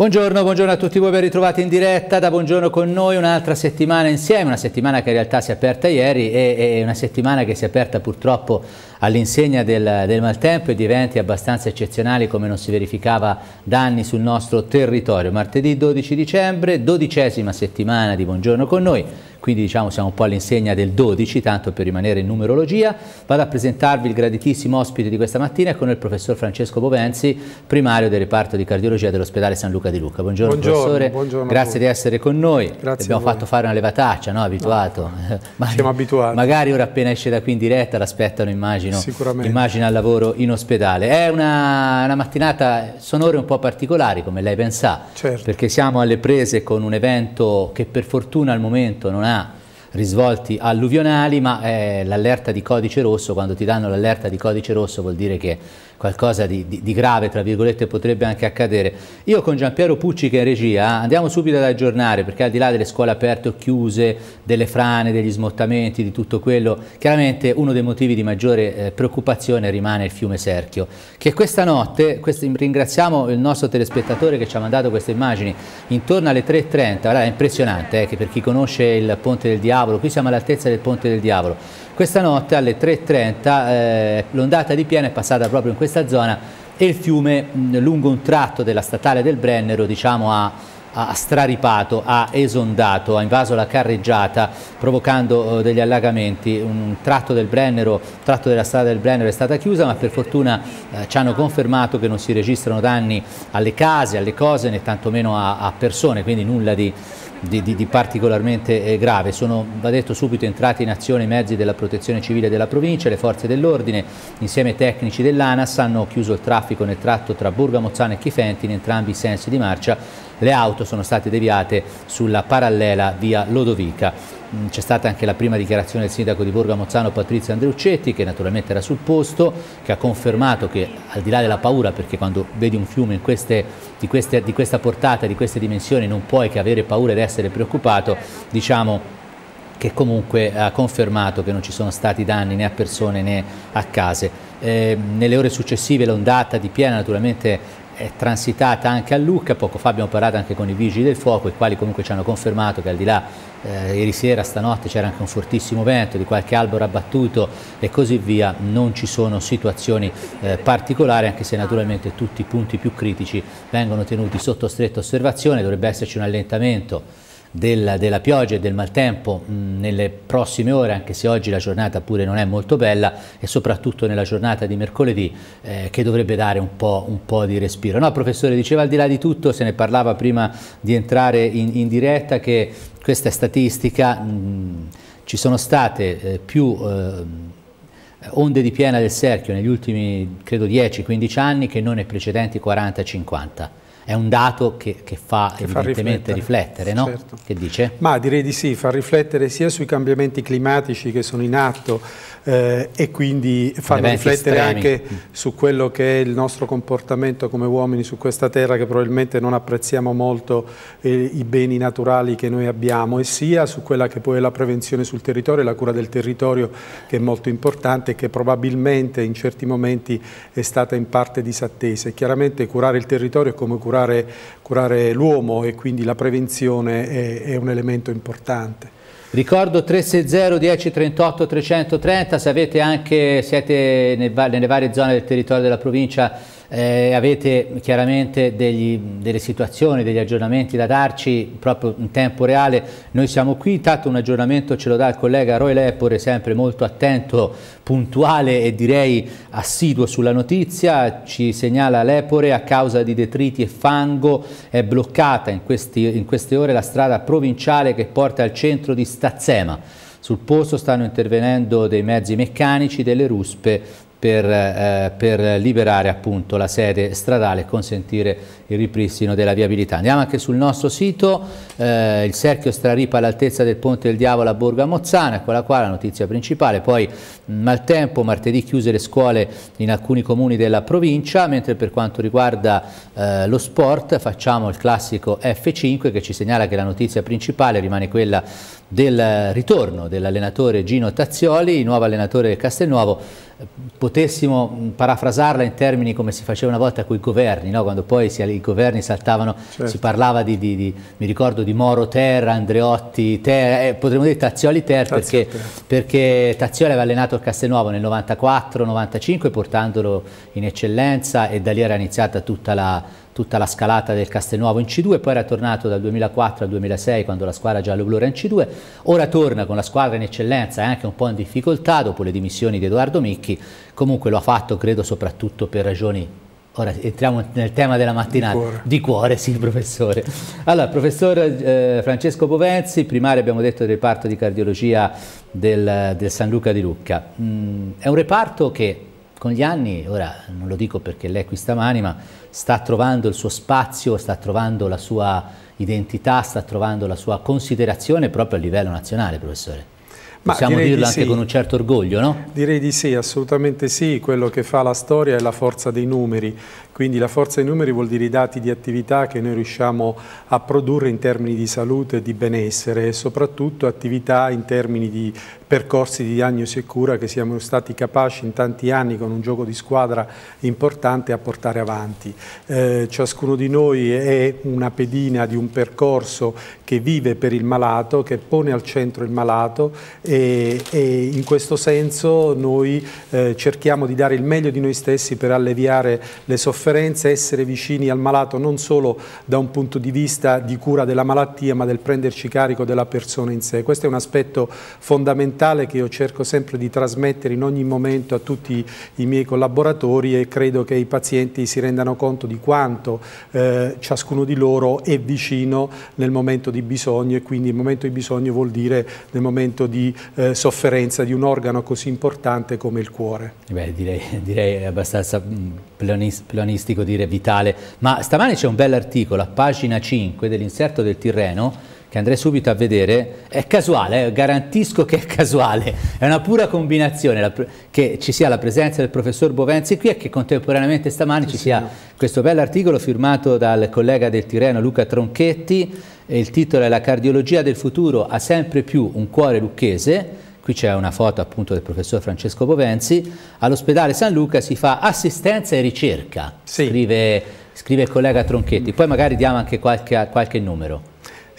Buongiorno, buongiorno, a tutti voi, ben ritrovati in diretta da Buongiorno con noi, un'altra settimana insieme, una settimana che in realtà si è aperta ieri e, e una settimana che si è aperta purtroppo all'insegna del, del, maltempo e di eventi abbastanza eccezionali come non si verificava da anni sul nostro territorio. Martedì 12 dicembre, dodicesima settimana di Buongiorno con noi, quindi diciamo siamo un po' all'insegna del 12, tanto per rimanere in numerologia. Vado a presentarvi il graditissimo ospite di questa mattina è con il professor Francesco Bovenzi, primario del reparto di cardiologia dell'ospedale San Luca di Lucca. Buongiorno, buongiorno professore, buongiorno grazie di essere con noi. Grazie abbiamo fatto fare una levataccia, no? Abituato. No, siamo abituati. Magari ora appena esce da qui in diretta l'aspettano immagini immagino, immagino al lavoro in ospedale. È una, una, mattinata, sonore un po' particolari come lei ben sa, certo. perché siamo alle prese con un evento che per fortuna al momento non ha risvolti alluvionali, ma l'allerta di codice rosso, quando ti danno l'allerta di codice rosso vuol dire che qualcosa di, di, di, grave, tra virgolette, potrebbe anche accadere. Io con Giampiero Pucci che è in regia andiamo subito ad aggiornare, perché al di là delle scuole aperte o chiuse, delle frane, degli smottamenti, di tutto quello, chiaramente uno dei motivi di maggiore eh, preoccupazione rimane il fiume Serchio, che questa notte, questi, ringraziamo il nostro telespettatore che ci ha mandato queste immagini, intorno alle 3.30, allora è impressionante eh, che per chi conosce il Ponte del Diavolo, qui siamo all'altezza del Ponte del Diavolo, questa notte alle 3.30 eh, l'ondata di piena è passata proprio in questa zona e il fiume mh, lungo un tratto della statale del Brennero diciamo, ha, ha straripato, ha esondato, ha invaso la carreggiata provocando eh, degli allagamenti. Un tratto, del Brennero, un tratto della strada del Brennero è stata chiusa ma per fortuna eh, ci hanno confermato che non si registrano danni alle case, alle cose né tantomeno a, a persone, quindi nulla di, di, di, di, particolarmente eh, grave. Sono, va detto subito, entrati in azione i mezzi della protezione civile della provincia, le forze dell'ordine, insieme ai tecnici dell'ANAS hanno chiuso il traffico nel tratto tra Burga Mozzano e Chifenti in entrambi i sensi di marcia. Le auto sono state deviate sulla parallela via Lodovica. Mm, c'è stata anche la prima dichiarazione del sindaco di Borgo Mozzano Patrizio Andreuccetti che naturalmente era sul posto, che ha confermato che al di là della paura, perché quando vedi un fiume queste, di, queste, di questa portata, di queste dimensioni non puoi che avere paura ed essere preoccupato, diciamo che comunque ha confermato che non ci sono stati danni né a persone né a case. Eh, nelle ore successive l'ondata di piena naturalmente è transitata anche a Lucca, poco fa abbiamo parlato anche con i vigili del fuoco, i quali comunque ci hanno confermato che al di là eh, ieri sera, stanotte c'era anche un fortissimo vento di qualche albero abbattuto e così via, non ci sono situazioni eh, particolari anche se naturalmente tutti i punti più critici vengono tenuti sotto stretta osservazione, dovrebbe esserci un allentamento della, della, pioggia e del maltempo mh, mm, nelle prossime ore, anche se oggi la giornata pure non è molto bella e soprattutto nella giornata di mercoledì eh, che dovrebbe dare un po', un po', di respiro. No, professore, diceva al di là di tutto, se ne parlava prima di entrare in, in diretta, che questa è statistica mh, mm, ci sono state eh, più... Eh, onde di piena del cerchio negli ultimi credo 10-15 anni che non nei precedenti 40-50. È un dato che, che fa che evidentemente fa riflettere, riflettere no? certo. Che dice? Ma direi di sì, fa riflettere sia sui cambiamenti climatici che sono in atto eh, e quindi fa riflettere estremi. anche mm. su quello che è il nostro comportamento come uomini su questa terra che probabilmente non apprezziamo molto eh, i beni naturali che noi abbiamo e sia su quella che poi è la prevenzione sul territorio e la cura del territorio che è molto importante e che probabilmente in certi momenti è stata in parte disattesa. E chiaramente curare il territorio è come curare curare, curare l'uomo e quindi la prevenzione è, è un elemento importante. Ricordo 360 10 38 330, se avete anche, siete nelle varie zone del territorio della provincia eh, avete chiaramente degli, delle situazioni, degli aggiornamenti da darci proprio in tempo reale. Noi siamo qui, intanto un aggiornamento ce lo dà il collega Roy Lepore, sempre molto attento, puntuale e direi assiduo sulla notizia. Ci segnala Lepore, a causa di detriti e fango è bloccata in, questi, in queste ore la strada provinciale che porta al centro di Stazzema. Sul posto stanno intervenendo dei mezzi meccanici, delle ruspe, per, eh, per liberare appunto la sede stradale e consentire il ripristino della viabilità. Andiamo anche sul nostro sito, eh, il cerchio straripa all'altezza del Ponte del Diavolo a Borgo Mozzana, eccola qua la notizia principale, poi maltempo, mm, martedì chiuse le scuole in alcuni comuni della provincia, mentre per quanto riguarda eh, lo sport facciamo il classico F5 che ci segnala che la notizia principale rimane quella del ritorno dell'allenatore Gino Tazzioli, nuovo allenatore del Castelnuovo, eh, potessimo mm, parafrasarla in termini come si faceva una volta con i governi, no? quando poi si i governi saltavano, certo. si parlava di, di, di, mi ricordo di Moro Terra, Andreotti Terra, eh, potremmo dire Tazzioli Terra perché, perché Tazzioli aveva allenato il Castelnuovo nel 94-95 portandolo in eccellenza e da lì era iniziata tutta la, tutta la scalata del Castelnuovo in C2, poi era tornato dal 2004 al 2006 quando la squadra giallo-blu era in C2, ora torna con la squadra in eccellenza e anche un po' in difficoltà dopo le dimissioni di Edoardo Micchi, comunque lo ha fatto credo soprattutto per ragioni Ora entriamo nel tema della mattinata. Di cuore. Di cuore sì, professore. Allora, professor eh, Francesco Povenzi, primario abbiamo detto del reparto di cardiologia del, del San Luca di Lucca. Mm, è un reparto che con gli anni, ora non lo dico perché lei è qui stamani, ma sta trovando il suo spazio, sta trovando la sua identità, sta trovando la sua considerazione proprio a livello nazionale, professore. Ma Possiamo dirlo anche sì. con un certo orgoglio, no? Direi di sì, assolutamente sì. Quello che fa la storia è la forza dei numeri, quindi la forza dei numeri vuol dire i dati di attività che noi riusciamo a produrre in termini di salute, e di benessere e soprattutto attività in termini di percorsi di diagnosi e cura che siamo stati capaci in tanti anni con un gioco di squadra importante a portare avanti. Eh, ciascuno di noi è una pedina di un percorso che vive per il malato, che pone al centro il malato e, e in questo senso noi eh, cerchiamo di dare il meglio di noi stessi per alleviare le sofferenze sofferenza, essere vicini al malato non solo da un punto di vista di cura della malattia ma del prenderci carico della persona in sé. Questo è un aspetto fondamentale che io cerco sempre di trasmettere in ogni momento a tutti i miei collaboratori e credo che i pazienti si rendano conto di quanto eh, ciascuno di loro è vicino nel momento di bisogno e quindi il momento di bisogno vuol dire nel momento di eh, sofferenza di un organo così importante come il cuore. Beh, direi, direi abbastanza mm, pleonis, pleonis urbanistico dire vitale, ma stamane c'è un bell'articolo a pagina 5 dell'inserto del Tirreno che andrei subito a vedere, è casuale, eh? garantisco che è casuale, è una pura combinazione la, che ci sia la presenza del professor Bovenzi qui e che contemporaneamente stamani sì, ci sia sì. questo bell'articolo firmato dal collega del Tirreno Luca Tronchetti, il titolo è La cardiologia del futuro ha sempre più un cuore lucchese, Qui c'è una foto appunto del professor Francesco Bovenzi. All'ospedale San Luca si fa assistenza e ricerca, sì. scrive, scrive, il collega Tronchetti. Poi magari diamo anche qualche, qualche numero.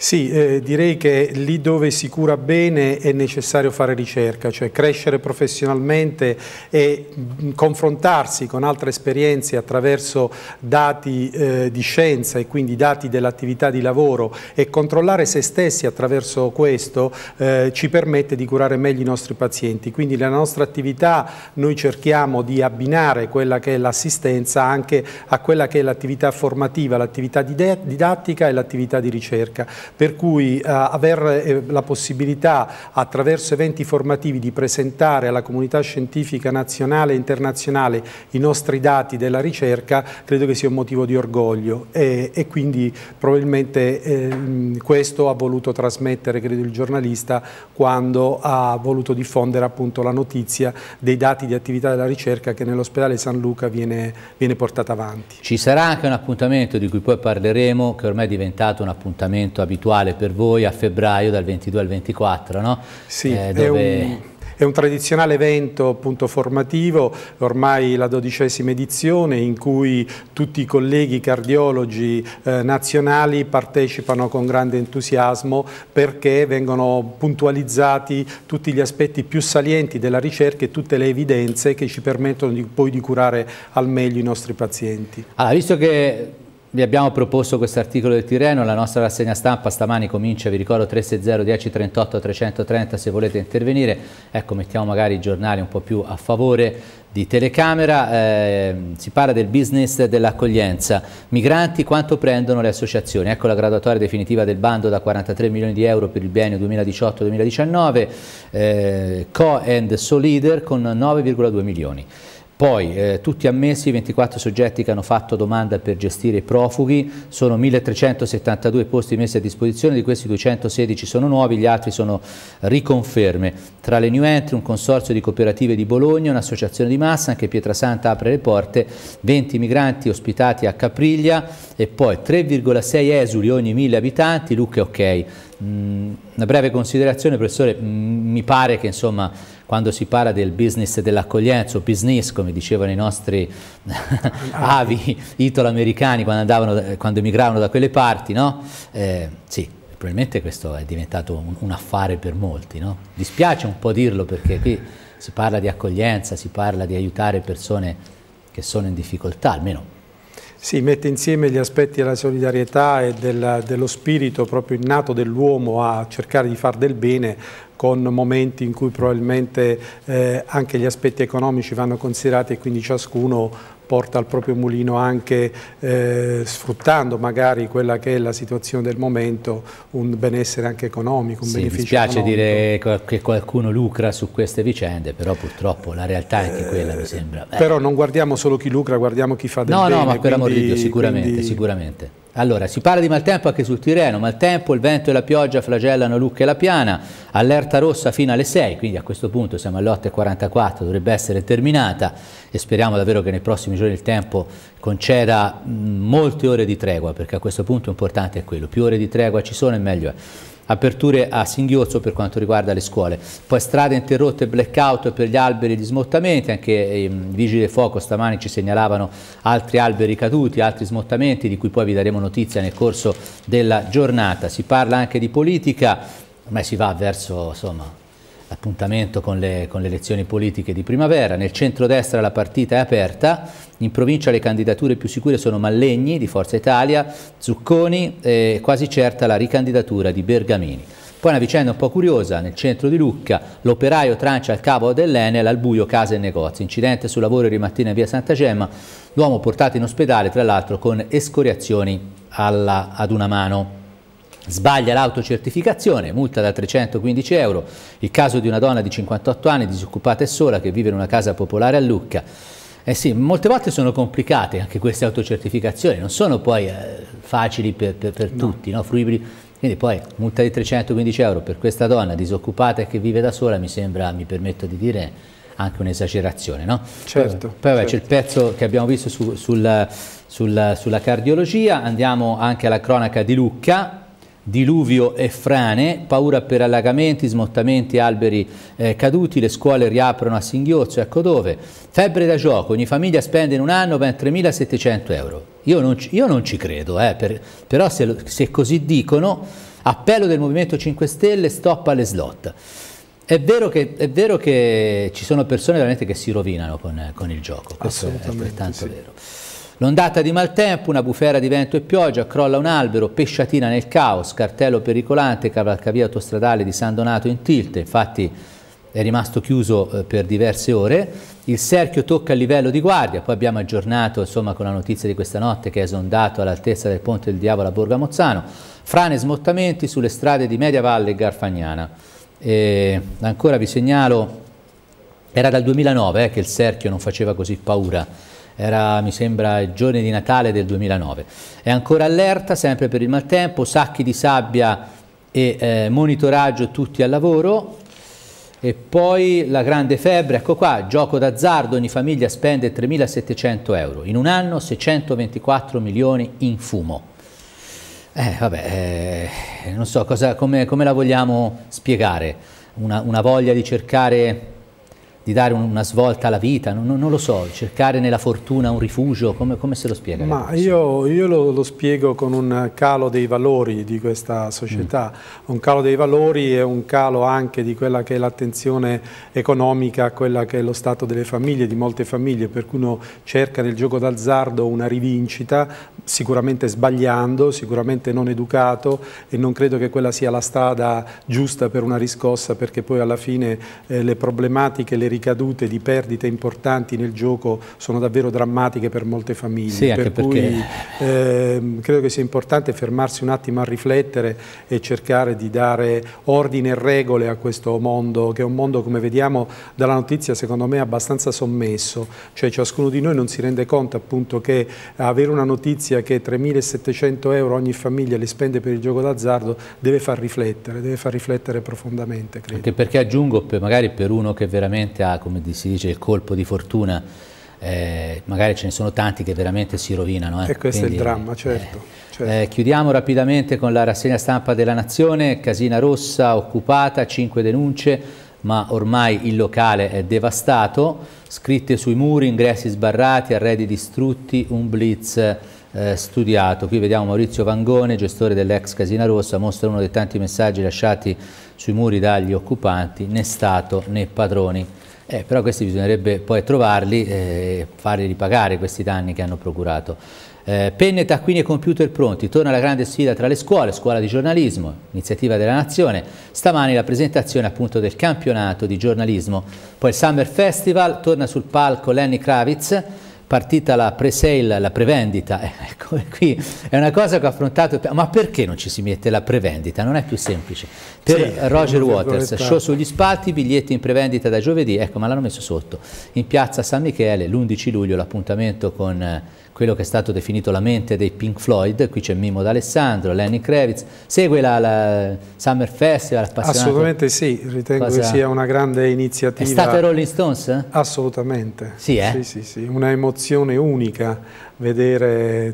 Sì, eh, direi che lì dove si cura bene è necessario fare ricerca, cioè crescere professionalmente e mm, confrontarsi con altre esperienze attraverso dati eh, di scienza e quindi dati dell'attività di lavoro e controllare se stessi attraverso questo eh, ci permette di curare meglio i nostri pazienti. Quindi nella nostra attività noi cerchiamo di abbinare quella che è l'assistenza anche a quella che è l'attività formativa, l'attività didattica e l'attività di ricerca per cui eh, avere eh, la possibilità attraverso eventi formativi di presentare alla comunità scientifica nazionale e internazionale i nostri dati della ricerca credo che sia un motivo di orgoglio e, e quindi probabilmente eh, questo ha voluto trasmettere credo il giornalista quando ha voluto diffondere appunto la notizia dei dati di attività della ricerca che nell'ospedale San Luca viene, viene portata avanti. Ci sarà anche un appuntamento di cui poi parleremo che ormai è diventato un appuntamento abituale abituale per voi a febbraio dal 22 al 24, no? Sì, eh, dove... è un... È un tradizionale evento appunto, formativo, ormai la dodicesima edizione, in cui tutti i colleghi cardiologi eh, nazionali partecipano con grande entusiasmo perché vengono puntualizzati tutti gli aspetti più salienti della ricerca e tutte le evidenze che ci permettono di, poi di curare al meglio i nostri pazienti. Allora, visto che vi abbiamo proposto questo articolo del Tirreno, la nostra rassegna stampa stamani comincia, vi ricordo 360 1038 330 se volete intervenire, ecco mettiamo magari i giornali un po' più a favore di telecamera, eh, si parla del business dell'accoglienza, migranti quanto prendono le associazioni, ecco la graduatoria definitiva del bando da 43 milioni di euro per il biennio 2018-2019, eh, co and so leader con 9,2 milioni. Poi eh, tutti ammessi 24 soggetti che hanno fatto domanda per gestire i profughi, sono 1372 posti messi a disposizione, di questi 216 sono nuovi, gli altri sono riconferme. Tra le new entry un consorzio di cooperative di Bologna, un'associazione di massa, anche Pietrasanta apre le porte, 20 migranti ospitati a Capriglia e poi 3,6 esuli ogni 1000 abitanti, Lucca è ok. Mm, una breve considerazione, professore, mm, mi pare che insomma quando si parla del business dell'accoglienza o business, come dicevano i nostri avi italo-americani quando, andavano, eh, quando emigravano da quelle parti, no? Eh, sì, probabilmente questo è diventato un, un affare per molti, no? Dispiace un po' dirlo perché qui si parla di accoglienza, si parla di aiutare persone che sono in difficoltà, almeno sì, mette insieme gli aspetti della solidarietà e del, dello spirito proprio innato dell'uomo a cercare di far del bene con momenti in cui probabilmente eh, anche gli aspetti economici vanno considerati e quindi ciascuno porta al proprio mulino anche eh, sfruttando magari quella che è la situazione del momento, un benessere anche economico, un sì, beneficio Mi spiace economico. dire che qualcuno lucra su queste vicende, però purtroppo la realtà è anche quella, eh, mi sembra. Beh. Però non guardiamo solo chi lucra, guardiamo chi fa del no, bene. No, no, ma per amor di Dio, sicuramente, quindi... sicuramente. Allora, si parla di maltempo anche sul Tirreno, maltempo, il vento e la pioggia flagellano Lucca e la Piana, allerta rossa fino alle 6, quindi a questo punto siamo alle 8.44, dovrebbe essere terminata e speriamo davvero che nei prossimi giorni il tempo conceda molte ore di tregua, perché a questo punto l'importante è quello, più ore di tregua ci sono e meglio è aperture a singhiozzo per quanto riguarda le scuole. Poi strade interrotte, blackout per gli alberi e gli smottamenti, anche ehm, i vigili del fuoco stamani ci segnalavano altri alberi caduti, altri smottamenti di cui poi vi daremo notizia nel corso della giornata. Si parla anche di politica, ma si va verso insomma, appuntamento con, con le, elezioni politiche di primavera. Nel centro-destra la partita è aperta, in provincia le candidature più sicure sono Mallegni di Forza Italia, Zucconi e quasi certa la ricandidatura di Bergamini. Poi una vicenda un po' curiosa, nel centro di Lucca l'operaio trancia il cavo dell'Enel al buio casa e negozi, incidente sul lavoro di mattina in via Santa Gemma, l'uomo portato in ospedale tra l'altro con escoriazioni alla, ad una mano. Sbaglia l'autocertificazione, multa da 315 euro. Il caso di una donna di 58 anni, disoccupata e sola, che vive in una casa popolare a Lucca. Eh sì, molte volte sono complicate anche queste autocertificazioni, non sono poi eh, facili per, per, per no. tutti, no? fruibili. Quindi poi multa di 315 euro per questa donna disoccupata e che vive da sola mi sembra, mi permetto di dire, anche un'esagerazione. No? Certo. Poi, poi certo. c'è il certo. pezzo che abbiamo visto su, sulla, sulla, sulla cardiologia, andiamo anche alla cronaca di Lucca, diluvio e frane, paura per allagamenti, smottamenti, alberi eh, caduti, le scuole riaprono a singhiozzo, ecco dove. Febbre da gioco, ogni famiglia spende in un anno ben 3.700 euro. Io non, io non, ci credo, eh, per, però se, se, così dicono, appello del Movimento 5 Stelle, stop alle slot. È vero, che, è vero che ci sono persone veramente che si rovinano con, con il gioco, questo è altrettanto sì. vero. L'ondata di maltempo, una bufera di vento e pioggia, crolla un albero, pesciatina nel caos, cartello pericolante, cavalcavia autostradale di San Donato in tilt, infatti è rimasto chiuso eh, per diverse ore. Il cerchio tocca il livello di guardia, poi abbiamo aggiornato insomma, con la notizia di questa notte che è esondato all'altezza del ponte del diavolo a Borgamozzano. Frane e smottamenti sulle strade di Media Valle e Garfagnana. E ancora vi segnalo, era dal 2009 eh, che il cerchio non faceva così paura era mi sembra il giorno di Natale del 2009. È ancora allerta, sempre per il maltempo, sacchi di sabbia e eh, monitoraggio tutti al lavoro. E poi la grande febbre, ecco qua, gioco d'azzardo, ogni famiglia spende 3.700 euro, in un anno 624 milioni in fumo. Eh, vabbè, eh, non so cosa, come, come, la vogliamo spiegare, una, una voglia di cercare di dare una svolta alla vita, non, non, lo so, cercare nella fortuna un rifugio, come, come se lo spiega? Ma io, io lo, lo, spiego con un calo dei valori di questa società, mm. un calo dei valori e un calo anche di quella che è l'attenzione economica a quella che è lo stato delle famiglie, di molte famiglie, per cui uno cerca nel gioco d'azzardo una rivincita, sicuramente sbagliando, sicuramente non educato e non credo che quella sia la strada giusta per una riscossa perché poi alla fine eh, le problematiche, le ricadute di perdite importanti nel gioco sono davvero drammatiche per molte famiglie. Sì, per cui perché... eh, credo che sia importante fermarsi un attimo a riflettere e cercare di dare ordine e regole a questo mondo, che è un mondo, come vediamo dalla notizia, secondo me abbastanza sommesso. Cioè ciascuno di noi non si rende conto appunto che avere una notizia che 3.700 euro ogni famiglia li spende per il gioco d'azzardo deve far riflettere, deve far riflettere profondamente. Credo. Anche perché aggiungo, magari per uno che veramente capita, come si dice, il colpo di fortuna, eh, magari ce ne sono tanti che veramente si rovinano. Eh. E questo Quindi, è il dramma, eh, certo, certo. Eh, certo. chiudiamo rapidamente con la rassegna stampa della Nazione, Casina Rossa occupata, 5 denunce, ma ormai il locale è devastato, scritte sui muri, ingressi sbarrati, arredi distrutti, un blitz eh, studiato. Qui vediamo Maurizio Vangone, gestore dell'ex Casina Rossa, mostra uno dei tanti messaggi lasciati sui muri dagli occupanti, né Stato né padroni. Eh, però questi bisognerebbe poi trovarli e eh, farli ripagare questi danni che hanno procurato. Eh, penne, taccuini e computer pronti, torna la grande sfida tra le scuole, scuola di giornalismo, iniziativa della nazione, stamani la presentazione appunto del campionato di giornalismo, poi il Summer Festival, torna sul palco Lenny Kravitz, partita la pre-sale, la prevendita, eh, ecco, qui è una cosa che ho affrontato, ma perché non ci si mette la prevendita? Non è più semplice. Per sì, Roger Waters, show sugli spalti, biglietti in prevendita da giovedì, ecco, ma l'hanno messo sotto. In piazza San Michele, l'11 luglio, l'appuntamento con eh, quello che è stato definito la mente dei Pink Floyd, qui c'è Mimo D'Alessandro, Lenny Kravitz, segue la, la Summer Festival, Assolutamente sì, ritengo cosa... che sia una grande iniziativa. È stata Rolling Stones? Assolutamente. Sì, eh? sì, sì, sì, una emozione unica vedere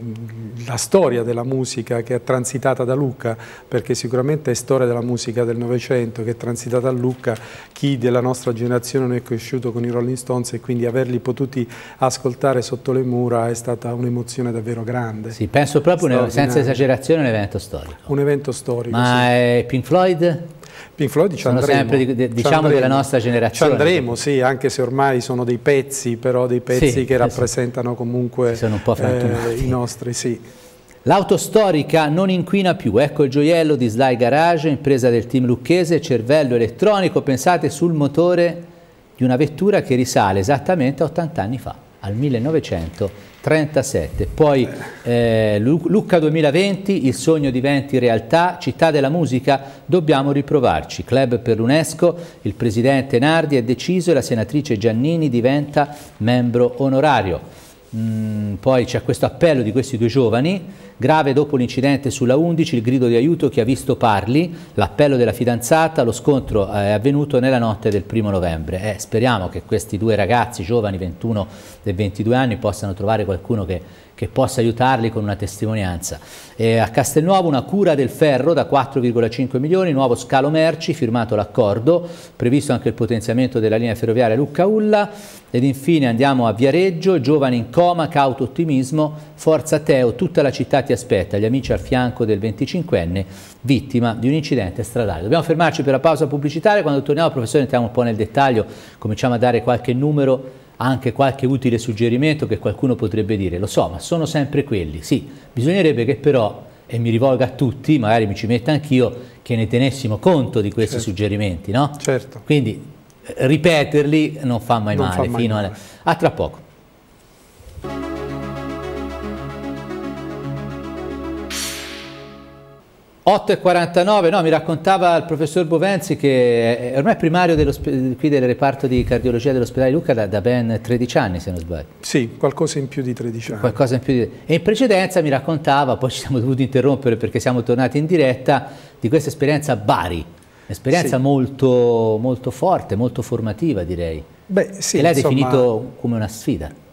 la storia della musica che è transitata da Lucca, perché sicuramente è storia della musica del Novecento che è transitata a Lucca, chi della nostra generazione non è cresciuto con i Rolling Stones e quindi averli potuti ascoltare sotto le mura è stata un'emozione davvero grande. Sì, penso proprio senza esagerazione un evento storico. Un evento storico. Ma sì. Pink Floyd? Pink Floyd ci sono andremo. sempre di, diciamo della nostra generazione. Ci andremo, sì, anche se ormai sono dei pezzi, però dei pezzi sì, che rappresentano comunque sono un po eh, i nostri, sì. L'auto storica non inquina più, ecco il gioiello di Sly Garage, impresa del team lucchese, cervello elettronico, pensate sul motore di una vettura che risale esattamente 80 anni fa, al 1900. 37. Poi eh, Lucca 2020, il sogno diventi realtà, città della musica, dobbiamo riprovarci. Club per l'UNESCO, il presidente Nardi è deciso e la senatrice Giannini diventa membro onorario. Mm, poi c'è questo appello di questi due giovani Grave dopo l'incidente sulla 11 il grido di aiuto che ha visto Parli, l'appello della fidanzata, lo scontro eh, è avvenuto nella notte del primo novembre. Eh, speriamo che questi due ragazzi giovani, 21 e 22 anni, possano trovare qualcuno che, che possa aiutarli con una testimonianza. Eh, a Castelnuovo una cura del ferro da 4,5 milioni, nuovo scalo merci, firmato l'accordo, previsto anche il potenziamento della linea ferroviaria Lucca-Ulla ed infine andiamo a Viareggio, giovani in coma, cauto ottimismo, forza Teo, tutta la città ti aspetta, gli amici al fianco del 25enne, vittima di un incidente stradale. Dobbiamo fermarci per la pausa pubblicitaria, quando torniamo professore entriamo un po' nel dettaglio, cominciamo a dare qualche numero anche qualche utile suggerimento che qualcuno potrebbe dire, lo so, ma sono sempre quelli. Sì, bisognerebbe che però, e mi rivolgo a tutti, magari mi ci metta anch'io, che ne tenessimo conto di questi certo. suggerimenti, no? Certo. Quindi eh, ripeterli non fa mai non male. Fa mai male. A... a tra poco. 8.49, no, mi raccontava il professor Bovenzi che è ormai primario qui del reparto di cardiologia dell'ospedale Luca da, da, ben 13 anni se non sbaglio. Sì, qualcosa in più di 13 anni. Qualcosa in più di... E in precedenza mi raccontava, poi ci siamo dovuti interrompere perché siamo tornati in diretta, di questa esperienza a Bari, un'esperienza sì. molto, molto, forte, molto formativa direi. Beh, sì, e ha definito come una sfida.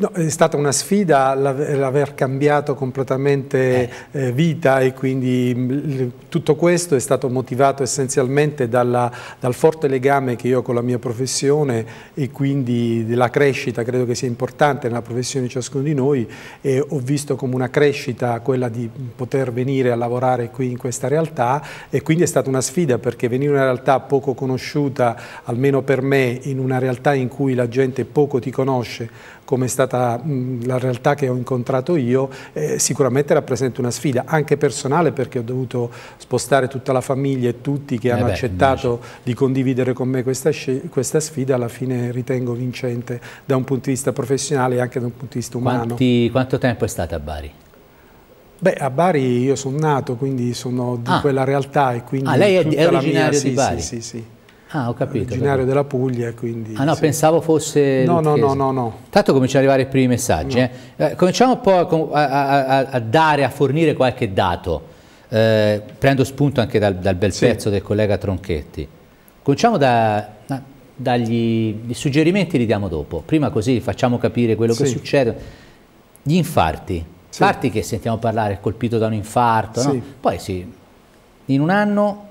No, è stata una sfida l'aver cambiato completamente eh, eh vita e quindi mm, tutto questo è stato motivato essenzialmente dalla, dal forte legame che io ho con la mia professione e quindi della crescita, credo che sia importante nella professione di ciascuno di noi e ho visto come una crescita quella di poter venire a lavorare qui in questa realtà e quindi è stata una sfida perché venire in una realtà poco conosciuta, almeno per me, in una realtà in cui la gente poco ti conosce, come è stata mh, la realtà che ho incontrato io, eh, sicuramente rappresenta una sfida, anche personale perché ho dovuto spostare tutta la famiglia e tutti che eh hanno beh, accettato invece. di condividere con me questa, questa, sfida, alla fine ritengo vincente da un punto di vista professionale e anche da un punto di vista umano. Quanti, quanto tempo è stata a Bari? Beh, a Bari io sono nato, quindi sono di ah. quella realtà e quindi... Ah, lei è, è originario mia, di sì, Bari? Sì, sì, sì. Ah, ho capito. Originario della Puglia, quindi... Ah no, sì. pensavo fosse... No, no, no, no, no, Tanto cominciano ad arrivare i primi messaggi. No. Eh. Eh, cominciamo un po' a, a, a, dare, a fornire qualche dato. Eh, prendo spunto anche dal, dal bel sì. pezzo del collega Tronchetti. Cominciamo da, dagli i suggerimenti, li diamo dopo. Prima così facciamo capire quello sì. che succede. Gli infarti. Infarti che sentiamo parlare, colpito da un infarto, no? Poi sì, in un anno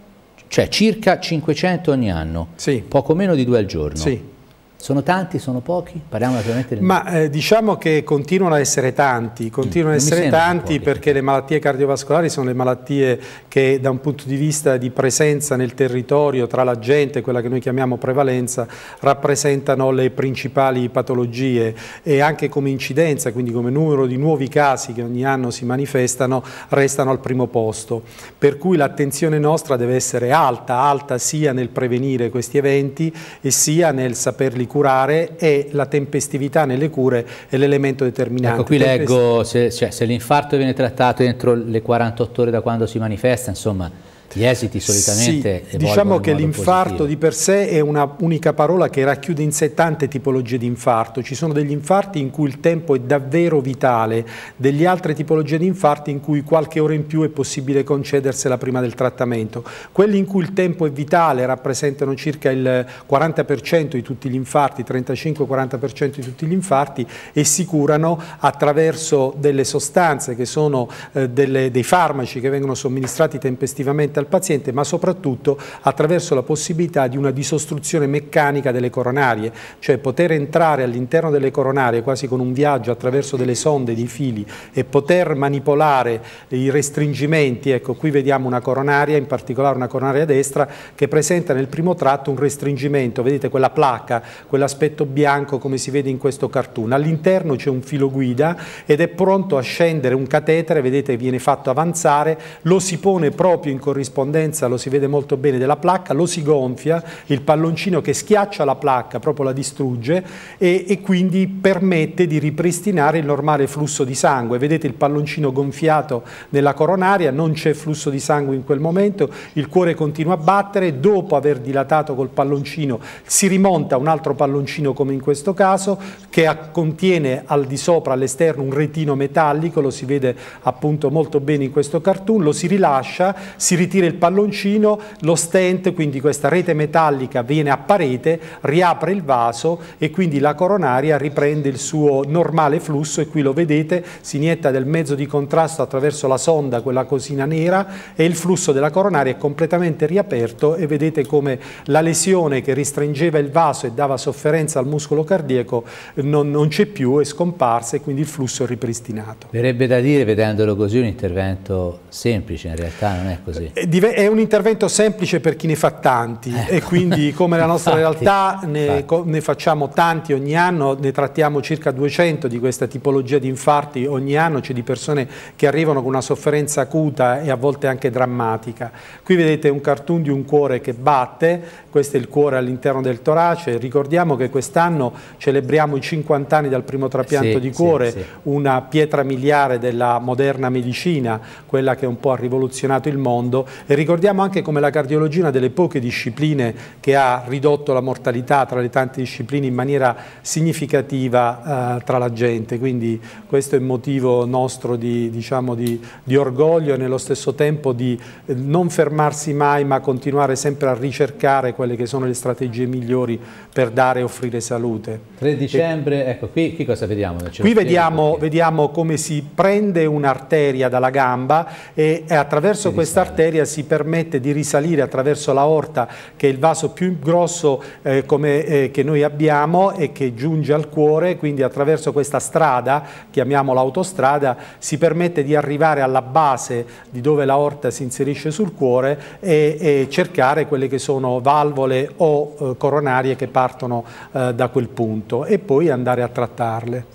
cioè circa 500 ogni anno, sì. poco meno di due al giorno. Sì. Sono tanti, sono pochi? Parliamo naturalmente del... Ma eh, diciamo che continuano a essere tanti, continuano mm, ad essere tanti perché le malattie cardiovascolari sono le malattie che da un punto di vista di presenza nel territorio tra la gente, quella che noi chiamiamo prevalenza, rappresentano le principali patologie e anche come incidenza, quindi come numero di nuovi casi che ogni anno si manifestano, restano al primo posto. Per cui l'attenzione nostra deve essere alta, alta sia nel prevenire questi eventi e sia nel saperli curare e la tempestività nelle cure è l'elemento determinante. Ecco, qui leggo, se, cioè, se l'infarto viene trattato entro le 48 ore da quando si manifesta, insomma gli esiti solitamente sì, Diciamo che l'infarto di per sé è una unica parola che racchiude in sé tante tipologie di infarto. Ci sono degli infarti in cui il tempo è davvero vitale, degli altre tipologie di infarti in cui qualche ora in più è possibile concedersela prima del trattamento. Quelli in cui il tempo è vitale rappresentano circa il 40% di tutti gli infarti, 35-40% di tutti gli infarti e si curano attraverso delle sostanze che sono eh, delle, dei farmaci che vengono somministrati tempestivamente al al paziente, ma soprattutto attraverso la possibilità di una disostruzione meccanica delle coronarie, cioè poter entrare all'interno delle coronarie quasi con un viaggio attraverso delle sonde, dei fili e poter manipolare i restringimenti. Ecco, qui vediamo una coronaria, in particolare una coronaria destra, che presenta nel primo tratto un restringimento, vedete quella placca, quell'aspetto bianco come si vede in questo cartoon. All'interno c'è un filo guida ed è pronto a scendere un catetere, vedete viene fatto avanzare, lo si pone proprio in corrispondenza corrispondenza lo si vede molto bene della placca, lo si gonfia, il palloncino che schiaccia la placca proprio la distrugge e, e quindi permette di ripristinare il normale flusso di sangue. Vedete il palloncino gonfiato nella coronaria, non c'è flusso di sangue in quel momento, il cuore continua a battere, dopo aver dilatato col palloncino si rimonta un altro palloncino come in questo caso che contiene al di sopra all'esterno un retino metallico, lo si vede appunto molto bene in questo cartoon, lo si rilascia, si ritira sentire il palloncino, lo stent, quindi questa rete metallica viene a parete, riapre il vaso e quindi la coronaria riprende il suo normale flusso e qui lo vedete, si inietta del mezzo di contrasto attraverso la sonda, quella cosina nera e il flusso della coronaria è completamente riaperto e vedete come la lesione che ristringeva il vaso e dava sofferenza al muscolo cardiaco non, non c'è più, è scomparsa e quindi il flusso è ripristinato. Verrebbe da dire, vedendolo così, un intervento semplice, in realtà non è così. Eh, è un intervento semplice per chi ne fa tanti ecco. e quindi come la nostra infatti, realtà ne, ne, facciamo tanti ogni anno, ne trattiamo circa 200 di questa tipologia di infarti ogni anno, c'è cioè di persone che arrivano con una sofferenza acuta e a volte anche drammatica. Qui vedete un cartoon di un cuore che batte, questo è il cuore all'interno del torace, ricordiamo che quest'anno celebriamo i 50 anni dal primo trapianto sì, di cuore, sì, sì. una pietra miliare della moderna medicina, quella che un po' ha rivoluzionato il mondo e ricordiamo anche come la cardiologia è una delle poche discipline che ha ridotto la mortalità tra le tante discipline in maniera significativa eh, tra la gente, quindi questo è il motivo nostro di, diciamo, di, di orgoglio e nello stesso tempo di eh, non fermarsi mai ma continuare sempre a ricercare quelle che sono le strategie migliori per dare e offrire salute. 3 dicembre, e, ecco qui, qui, cosa vediamo? qui vediamo, vediamo, come si prende un'arteria dalla gamba e, e attraverso questa arteria si permette di risalire attraverso l'aorta che è il vaso più grosso eh, come, eh, che noi abbiamo e che giunge al cuore, quindi attraverso questa strada, chiamiamola autostrada, si permette di arrivare alla base di dove l'aorta si inserisce sul cuore e, e, cercare quelle che sono valvole o eh, coronarie che partono eh, da quel punto e poi andare a trattarle.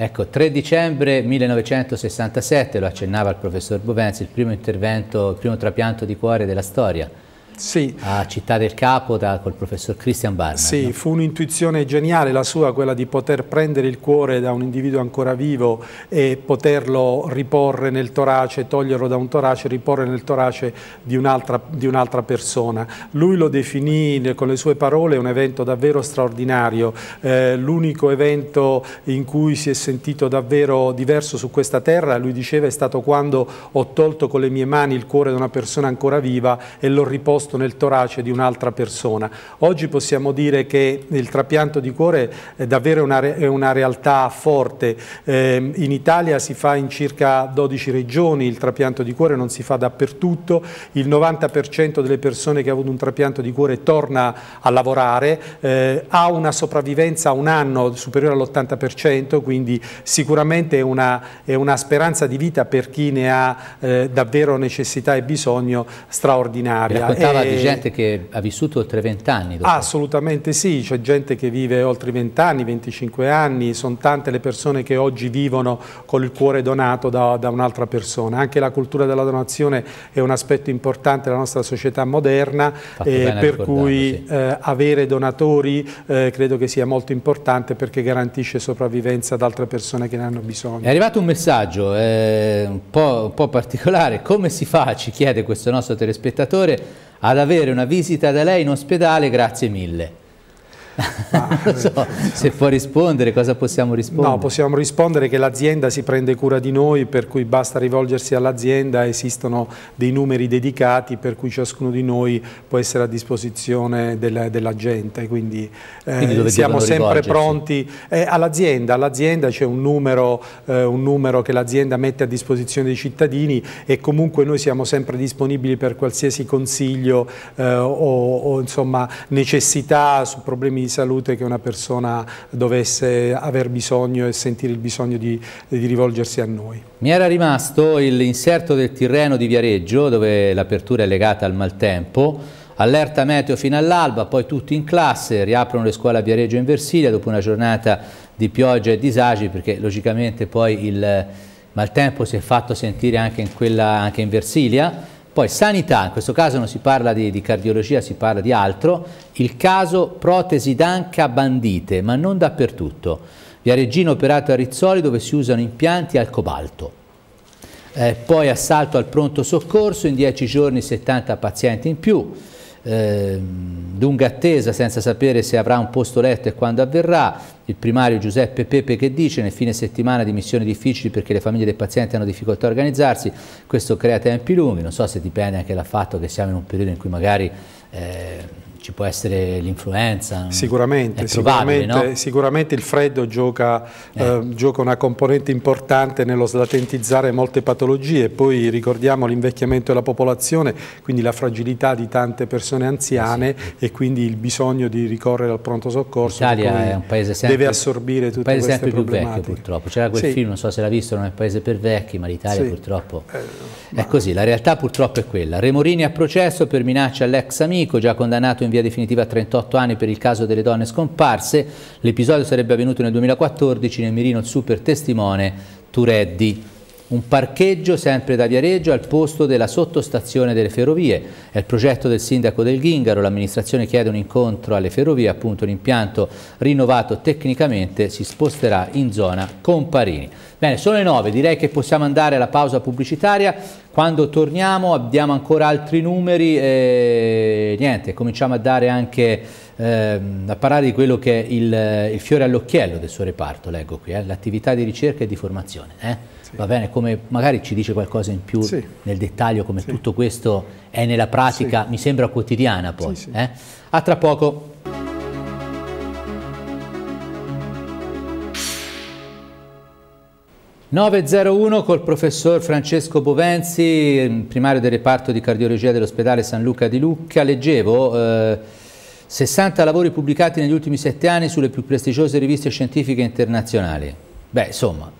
Ecco, 3 dicembre 1967, lo accennava il professor Bovenzi, il primo intervento, il primo trapianto di cuore della storia sì. a Città del Capo da, col professor Christian Barnard. Sì, no? fu un'intuizione geniale la sua, quella di poter prendere il cuore da un individuo ancora vivo e poterlo riporre nel torace, toglierlo da un torace, e riporre nel torace di un'altra un persona. Lui lo definì con le sue parole un evento davvero straordinario, eh, l'unico evento in cui si è sentito davvero diverso su questa terra, lui diceva è stato quando ho tolto con le mie mani il cuore di una persona ancora viva e l'ho riposto posto nel torace di un'altra persona. Oggi possiamo dire che il trapianto di cuore è davvero una, re, è una realtà forte. Eh, in Italia si fa in circa 12 regioni il trapianto di cuore, non si fa dappertutto. Il 90% delle persone che ha avuto un trapianto di cuore torna a lavorare, eh, ha una sopravvivenza a un anno superiore all'80%, quindi sicuramente è una, è una, speranza di vita per chi ne ha eh, davvero necessità e bisogno straordinaria. Ecco, e, parlava di gente che ha vissuto oltre 20 anni. Dopo. Assolutamente sì, c'è gente che vive oltre 20 anni, 25 anni, sono tante le persone che oggi vivono con il cuore donato da, da un'altra persona. Anche la cultura della donazione è un aspetto importante della nostra società moderna, eh, per cui sì. eh, avere donatori eh, credo che sia molto importante perché garantisce sopravvivenza ad altre persone che ne hanno bisogno. È arrivato un messaggio eh, un po', un po' particolare, come si fa, ci chiede questo nostro telespettatore, ad avere una visita da lei in ospedale, grazie mille. so, eh, se può rispondere, cosa possiamo rispondere? No, possiamo rispondere che l'azienda si prende cura di noi, per cui basta rivolgersi all'azienda, esistono dei numeri dedicati per cui ciascuno di noi può essere a disposizione del, della gente, quindi, eh, quindi siamo sempre pronti eh, all'azienda, all'azienda c'è un numero, eh, un numero che l'azienda mette a disposizione dei cittadini e comunque noi siamo sempre disponibili per qualsiasi consiglio eh, o, o insomma, necessità su problemi salute che una persona dovesse aver bisogno e sentire il bisogno di, di rivolgersi a noi. Mi era rimasto l'inserto del Tirreno di Viareggio dove l'apertura è legata al maltempo allerta meteo fino all'alba, poi tutti in classe, riaprono le scuole a Viareggio in Versilia dopo una giornata di pioggia e disagi perché logicamente poi il maltempo si è fatto sentire anche in, quella, anche in Versilia poi sanità, in questo caso non si parla di, di cardiologia, si parla di altro, il caso protesi d'anca bandite, ma non dappertutto. Via Regina operato a Rizzoli dove si usano impianti al cobalto. Eh, poi assalto al pronto soccorso, in 10 giorni 70 pazienti in più eh, lunga attesa senza sapere se avrà un posto letto e quando avverrà. Il primario Giuseppe Pepe che dice nel fine settimana di missioni difficili perché le famiglie dei pazienti hanno difficoltà a organizzarsi, questo crea tempi lunghi, non so se dipende anche dal fatto che siamo in un periodo in cui magari... Eh, ci può essere l'influenza. Sicuramente, sicuramente, no? sicuramente, il freddo gioca, eh. Eh, gioca, una componente importante nello slatentizzare molte patologie, poi ricordiamo l'invecchiamento della popolazione, quindi la fragilità di tante persone anziane eh sì. e quindi il bisogno di ricorrere al pronto soccorso. L'Italia è un paese sempre, deve assorbire tutte paese queste più vecchio purtroppo. C'era quel sì. film, non so se l'ha visto, non è paese per vecchi, ma l'Italia sì. purtroppo eh, ma... è così. La realtà purtroppo è quella. Remorini a processo per minaccia all'ex amico, già condannato in via via definitiva a 38 anni per il caso delle donne scomparse. L'episodio sarebbe avvenuto nel 2014 nel mirino il super testimone Tureddi un parcheggio sempre da Viareggio al posto della sottostazione delle ferrovie. È il progetto del sindaco del Gingaro, l'amministrazione chiede un incontro alle ferrovie, appunto l'impianto rinnovato tecnicamente si sposterà in zona Comparini. Bene, sono le 9, direi che possiamo andare alla pausa pubblicitaria, quando torniamo abbiamo ancora altri numeri e niente, cominciamo a dare anche... Ehm, a parlare di quello che è il, il fiore all'occhiello del suo reparto, leggo qui, eh, l'attività di ricerca e di formazione. Eh? Sì. Va bene, come magari ci dice qualcosa in più sì. nel dettaglio, come sì. tutto questo è nella pratica, mi sembra quotidiana poi. Eh? A tra poco. «901» col professor Francesco Bovenzi, mm, primario del reparto di cardiologia dell'ospedale San Luca di Lucca. Leggevo eh, 60 lavori pubblicati negli ultimi 7 anni sulle più prestigiose riviste scientifiche internazionali. Beh, insomma,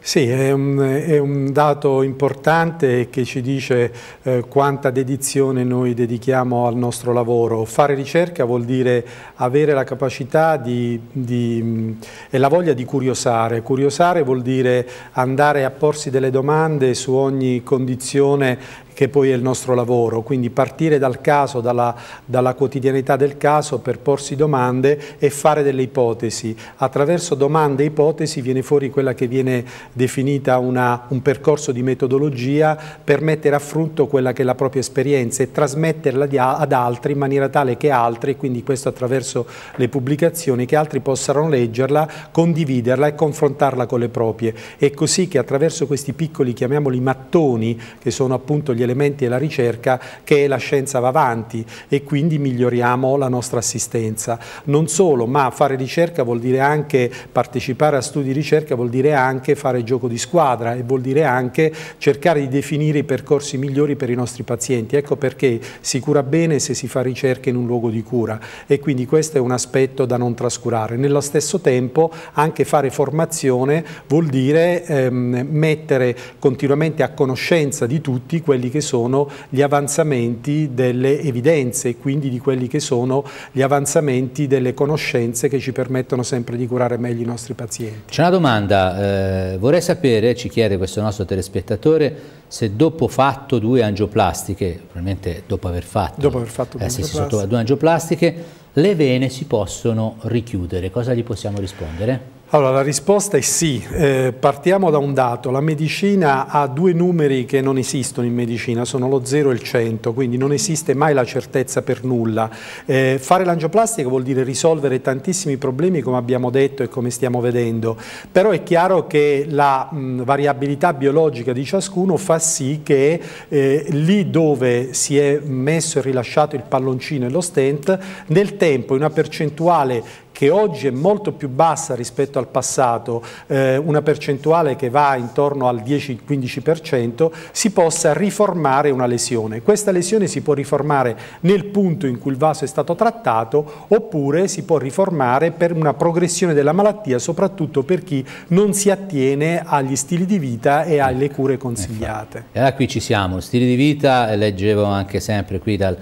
sì, è un, è un, dato importante che ci dice eh, quanta dedizione noi dedichiamo al nostro lavoro. Fare ricerca vuol dire avere la capacità di, di, mm, e la voglia di curiosare. Curiosare vuol dire andare a porsi delle domande su ogni condizione che poi è il nostro lavoro, quindi partire dal caso, dalla, dalla quotidianità del caso per porsi domande e fare delle ipotesi. Attraverso domande e ipotesi viene fuori quella che viene definita una, un percorso di metodologia per mettere a frutto quella che è la propria esperienza e trasmetterla ad altri in maniera tale che altri, quindi questo attraverso le pubblicazioni, che altri possano leggerla, condividerla e confrontarla con le proprie. È così che attraverso questi piccoli, chiamiamoli mattoni, che sono appunto gli elementi della ricerca che la scienza va avanti e quindi miglioriamo la nostra assistenza. Non solo, ma fare ricerca vuol dire anche partecipare a studi di ricerca, vuol dire anche fare gioco di squadra e vuol dire anche cercare di definire i percorsi migliori per i nostri pazienti. Ecco perché si cura bene se si fa ricerca in un luogo di cura e quindi questo è un aspetto da non trascurare. Nello stesso tempo anche fare formazione vuol dire ehm, mettere continuamente a conoscenza di tutti quelli che che sono gli avanzamenti delle evidenze e quindi di quelli che sono gli avanzamenti delle conoscenze che ci permettono sempre di curare meglio i nostri pazienti. C'è una domanda, eh, vorrei sapere, ci chiede questo nostro telespettatore, se dopo fatto due angioplastiche, probabilmente dopo aver fatto, dopo aver fatto due, eh, angioplastiche. due angioplastiche, le vene si possono richiudere, cosa gli possiamo rispondere? Allora, la risposta è sì. Eh, partiamo da un dato. La medicina ha due numeri che non esistono in medicina, sono lo 0 e il 100, quindi non esiste mai la certezza per nulla. Eh, fare l'angioplastica vuol dire risolvere tantissimi problemi, come abbiamo detto e come stiamo vedendo, però è chiaro che la mh, variabilità biologica di ciascuno fa sì che eh, lì dove si è messo e rilasciato il palloncino e lo stent, nel tempo, in una percentuale che oggi è molto più bassa rispetto al passato, eh, una percentuale che va intorno al 10-15%, si possa riformare una lesione. Questa lesione si può riformare nel punto in cui il vaso è stato trattato oppure si può riformare per una progressione della malattia, soprattutto per chi non si attiene agli stili di vita e alle cure consigliate. E allora qui ci siamo, stili di vita, leggevo anche sempre qui dal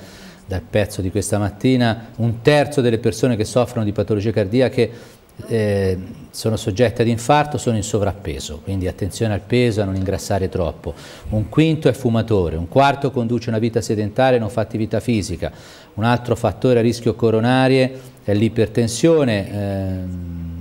dal pezzo di questa mattina, un terzo delle persone che soffrono di patologie cardiache eh, sono soggette ad infarto, sono in sovrappeso, quindi attenzione al peso, a non ingrassare troppo. Un quinto è fumatore, un quarto conduce una vita sedentaria e non fa attività fisica. Un altro fattore a rischio coronarie è l'ipertensione.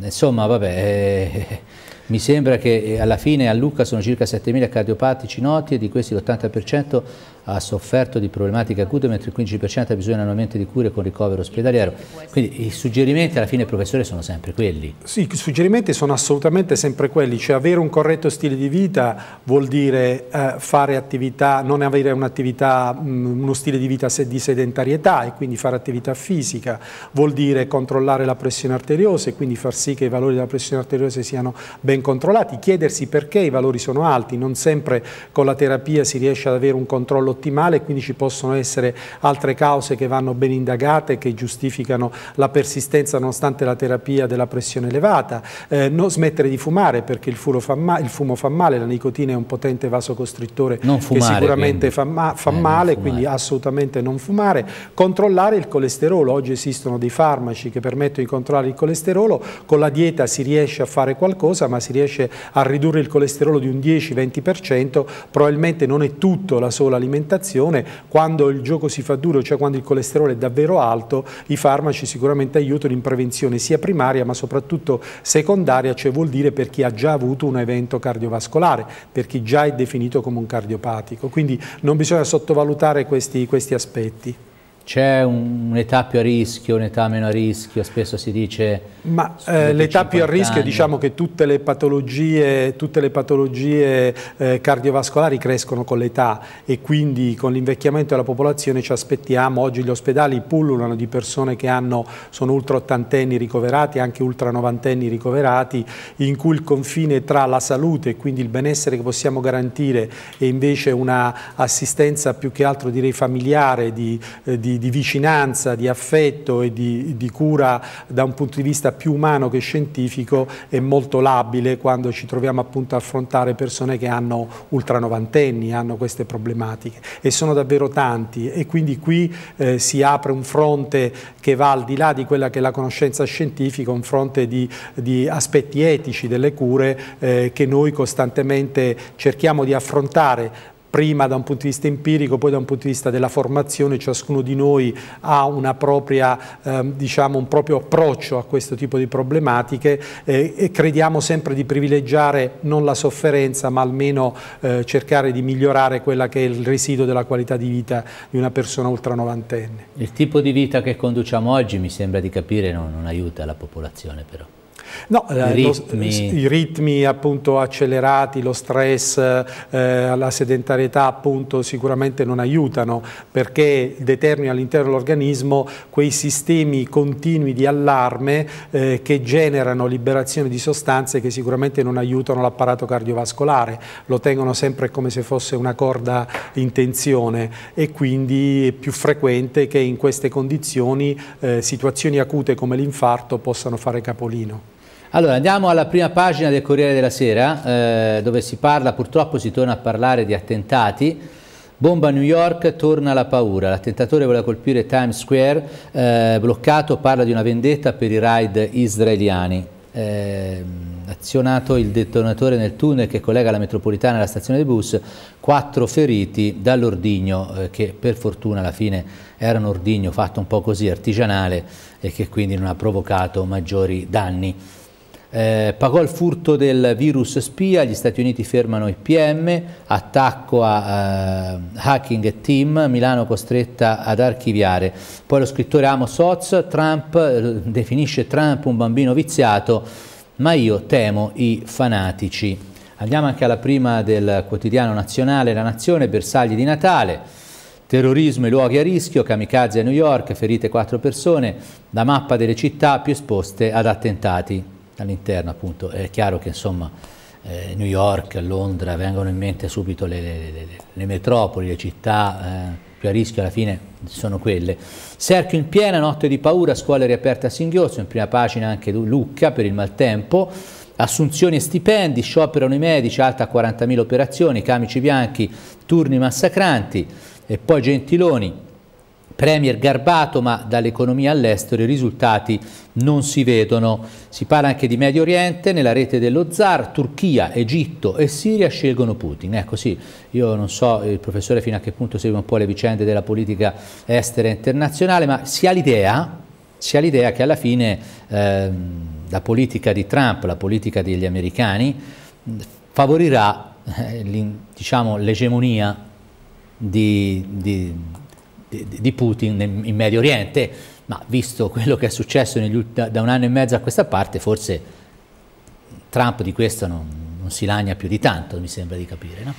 Eh, insomma, vabbè, eh, mi sembra che alla fine a Lucca sono circa 7.000 cardiopatici noti e di questi l'80% ha sofferto di problematiche acute, mentre il 15% ha bisogno annualmente di cure con ricovero ospedaliero. Quindi i suggerimenti alla fine, professore, sono sempre quelli. Sì, i suggerimenti sono assolutamente sempre quelli, cioè avere un corretto stile di vita vuol dire eh, fare attività, non avere un'attività, mm, uno stile di vita di sedentarietà e quindi fare attività fisica, vuol dire controllare la pressione arteriosa e quindi far sì che i valori della pressione arteriosa siano ben controllati, chiedersi perché i valori sono alti, non sempre con la terapia si riesce ad avere un controllo ottimale, quindi ci possono essere altre cause che vanno ben indagate, che giustificano la persistenza nonostante la terapia della pressione elevata, eh, non smettere di fumare perché il, fa il, fumo fa male, la nicotina è un potente vasocostrittore fumare, che sicuramente quindi. fa, ma fa eh, male, quindi assolutamente non fumare, controllare il colesterolo, oggi esistono dei farmaci che permettono di controllare il colesterolo, con la dieta si riesce a fare qualcosa ma si riesce a ridurre il colesterolo di un 10-20%, probabilmente non è tutto la sola alimentazione, alimentazione, quando il gioco si fa duro, cioè quando il colesterolo è davvero alto, i farmaci sicuramente aiutano in prevenzione sia primaria ma soprattutto secondaria, cioè vuol dire per chi ha già avuto un evento cardiovascolare, per chi già è definito come un cardiopatico. Quindi non bisogna sottovalutare questi, questi aspetti. C'è un'età più a rischio, un'età meno a rischio, spesso si dice... Ma eh, l'età più a rischio, anni. diciamo che tutte le patologie, tutte le patologie eh, cardiovascolari crescono con l'età e quindi con l'invecchiamento della popolazione ci aspettiamo, oggi gli ospedali pullulano di persone che hanno, sono ultra ottantenni ricoverati, anche ultra novantenni ricoverati, in cui il confine tra la salute e quindi il benessere che possiamo garantire e invece un'assistenza più che altro direi familiare di, eh, di di, vicinanza, di affetto e di, di, cura da un punto di vista più umano che scientifico è molto labile quando ci troviamo appunto a affrontare persone che hanno ultra novantenni, hanno queste problematiche e sono davvero tanti e quindi qui eh, si apre un fronte che va al di là di quella che è la conoscenza scientifica, un fronte di, di aspetti etici delle cure eh, che noi costantemente cerchiamo di affrontare prima da un punto di vista empirico, poi da un punto di vista della formazione, ciascuno di noi ha propria, eh, diciamo, un proprio approccio a questo tipo di problematiche eh, e crediamo sempre di privilegiare non la sofferenza ma almeno eh, cercare di migliorare quella che è il residuo della qualità di vita di una persona ultra novantenne. Il tipo di vita che conduciamo oggi mi sembra di capire non, non aiuta la popolazione però. No, eh, ritmi. Lo, i ritmi appunto accelerati, lo stress, eh, la sedentarietà appunto sicuramente non aiutano perché determinano all'interno dell'organismo quei sistemi continui di allarme eh, che generano liberazione di sostanze che sicuramente non aiutano l'apparato cardiovascolare, lo tengono sempre come se fosse una corda in tensione e quindi è più frequente che in queste condizioni eh, situazioni acute come l'infarto possano fare capolino. Allora andiamo alla prima pagina del Corriere della Sera eh, dove si parla, purtroppo si torna a parlare di attentati. Bomba a New York, torna la paura. L'attentatore voleva colpire Times Square, eh, bloccato, parla di una vendetta per i raid israeliani. Eh, azionato il detonatore nel tunnel che collega la metropolitana alla stazione di bus, quattro feriti dall'ordigno eh, che per fortuna alla fine era un ordigno fatto un po' così artigianale e che quindi non ha provocato maggiori danni. Eh, pagò il furto del virus spia, gli Stati Uniti fermano PM, attacco a eh, hacking team, Milano costretta ad archiviare. Poi lo scrittore Amos Oz, Trump, eh, definisce Trump un bambino viziato, ma io temo i fanatici. Andiamo anche alla prima del quotidiano nazionale La Nazione, bersagli di Natale. Terrorismo e luoghi a rischio, kamikaze a New York, ferite quattro persone, la mappa delle città più esposte ad attentati all'interno appunto. È chiaro che insomma eh, New York, Londra vengono in mente subito le, le, le, le metropoli, le città eh, più a rischio alla fine sono quelle. Serchio in piena, notte di paura, scuole riaperte a singhiozzo, in prima pagina anche Lucca per il maltempo. Assunzioni e stipendi, scioperano i medici, alta a 40.000 operazioni, camici bianchi, turni massacranti e poi Gentiloni Premier garbato ma dall'economia all'estero i risultati non si vedono. Si parla anche di Medio Oriente, nella rete dello zar, Turchia, Egitto e Siria scelgono Putin. Ecco sì, io non so il professore fino a che punto segue un po' le vicende della politica estera internazionale, ma si ha l'idea, si ha l'idea che alla fine eh, la politica di Trump, la politica degli americani, favorirà eh, diciamo, l'egemonia di, di di Putin in Medio Oriente, ma visto quello che è successo da un anno e mezzo a questa parte, forse Trump di questo non, non si lagna più di tanto, mi sembra di capire. No?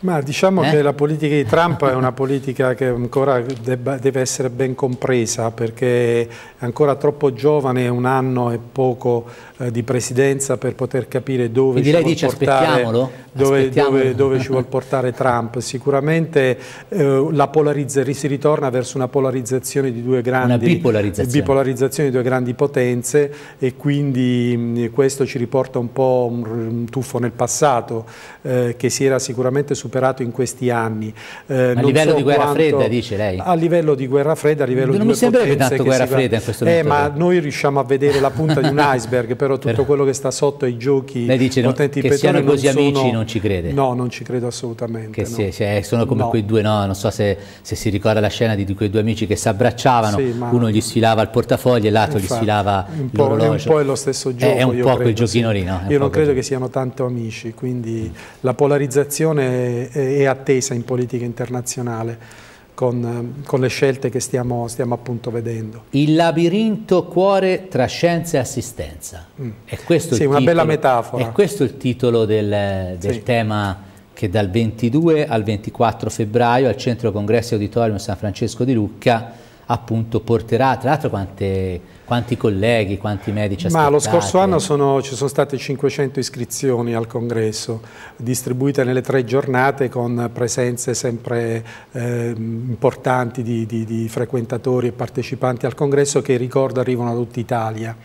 Ma diciamo eh? che la politica di Trump è una politica che ancora debba, deve essere ben compresa perché è ancora troppo giovane, un anno e poco eh, di presidenza per poter capire dove, ci vuol, portare, dove, dove, dove ci vuol portare Trump. Sicuramente eh, la polarizzazione si ritorna verso una polarizzazione di due grandi bipolarizzazione. bipolarizzazione. di due grandi potenze e quindi mh, mm, questo ci riporta un po' un, un tuffo nel passato eh, che si era sicuramente superato in questi anni. Eh, a livello so di guerra quanto, fredda, dice lei? A livello di guerra fredda, a livello non di non due potenze. Non mi sembra tanto guerra fredda in questo eh, momento. ma noi riusciamo a vedere la punta di un iceberg, però però tutto però... quello che sta sotto ai giochi Lei dice, contenti no, che siano così amici non ci crede? No, non ci credo assolutamente. No. Sì, cioè, eh, sono come no. quei due, no? non so se, se, si ricorda la scena di, quei due amici che si abbracciavano, sì, ma... uno gli sfilava il portafoglio e l'altro gli sfilava l'orologio. È un po' è lo stesso eh, gioco. È, è un po' credo, quel giochino sì. lì, no? Io non credo che siano tanto amici, quindi la polarizzazione è, è attesa in politica internazionale con, con le scelte che stiamo, stiamo, appunto vedendo. Il labirinto cuore tra scienza e assistenza. Mm. È questo sì, una titolo, bella metafora. È questo il titolo del, del sì. tema che dal 22 al 24 febbraio al Centro Congressi Auditorium San Francesco di Lucca appunto porterà, tra l'altro quante, quanti colleghi, quanti medici aspettate? Ma lo scorso anno sono, ci sono state 500 iscrizioni al congresso, distribuite nelle tre giornate con presenze sempre eh, importanti di, di, di frequentatori e partecipanti al congresso che ricordo arrivano da tutta Italia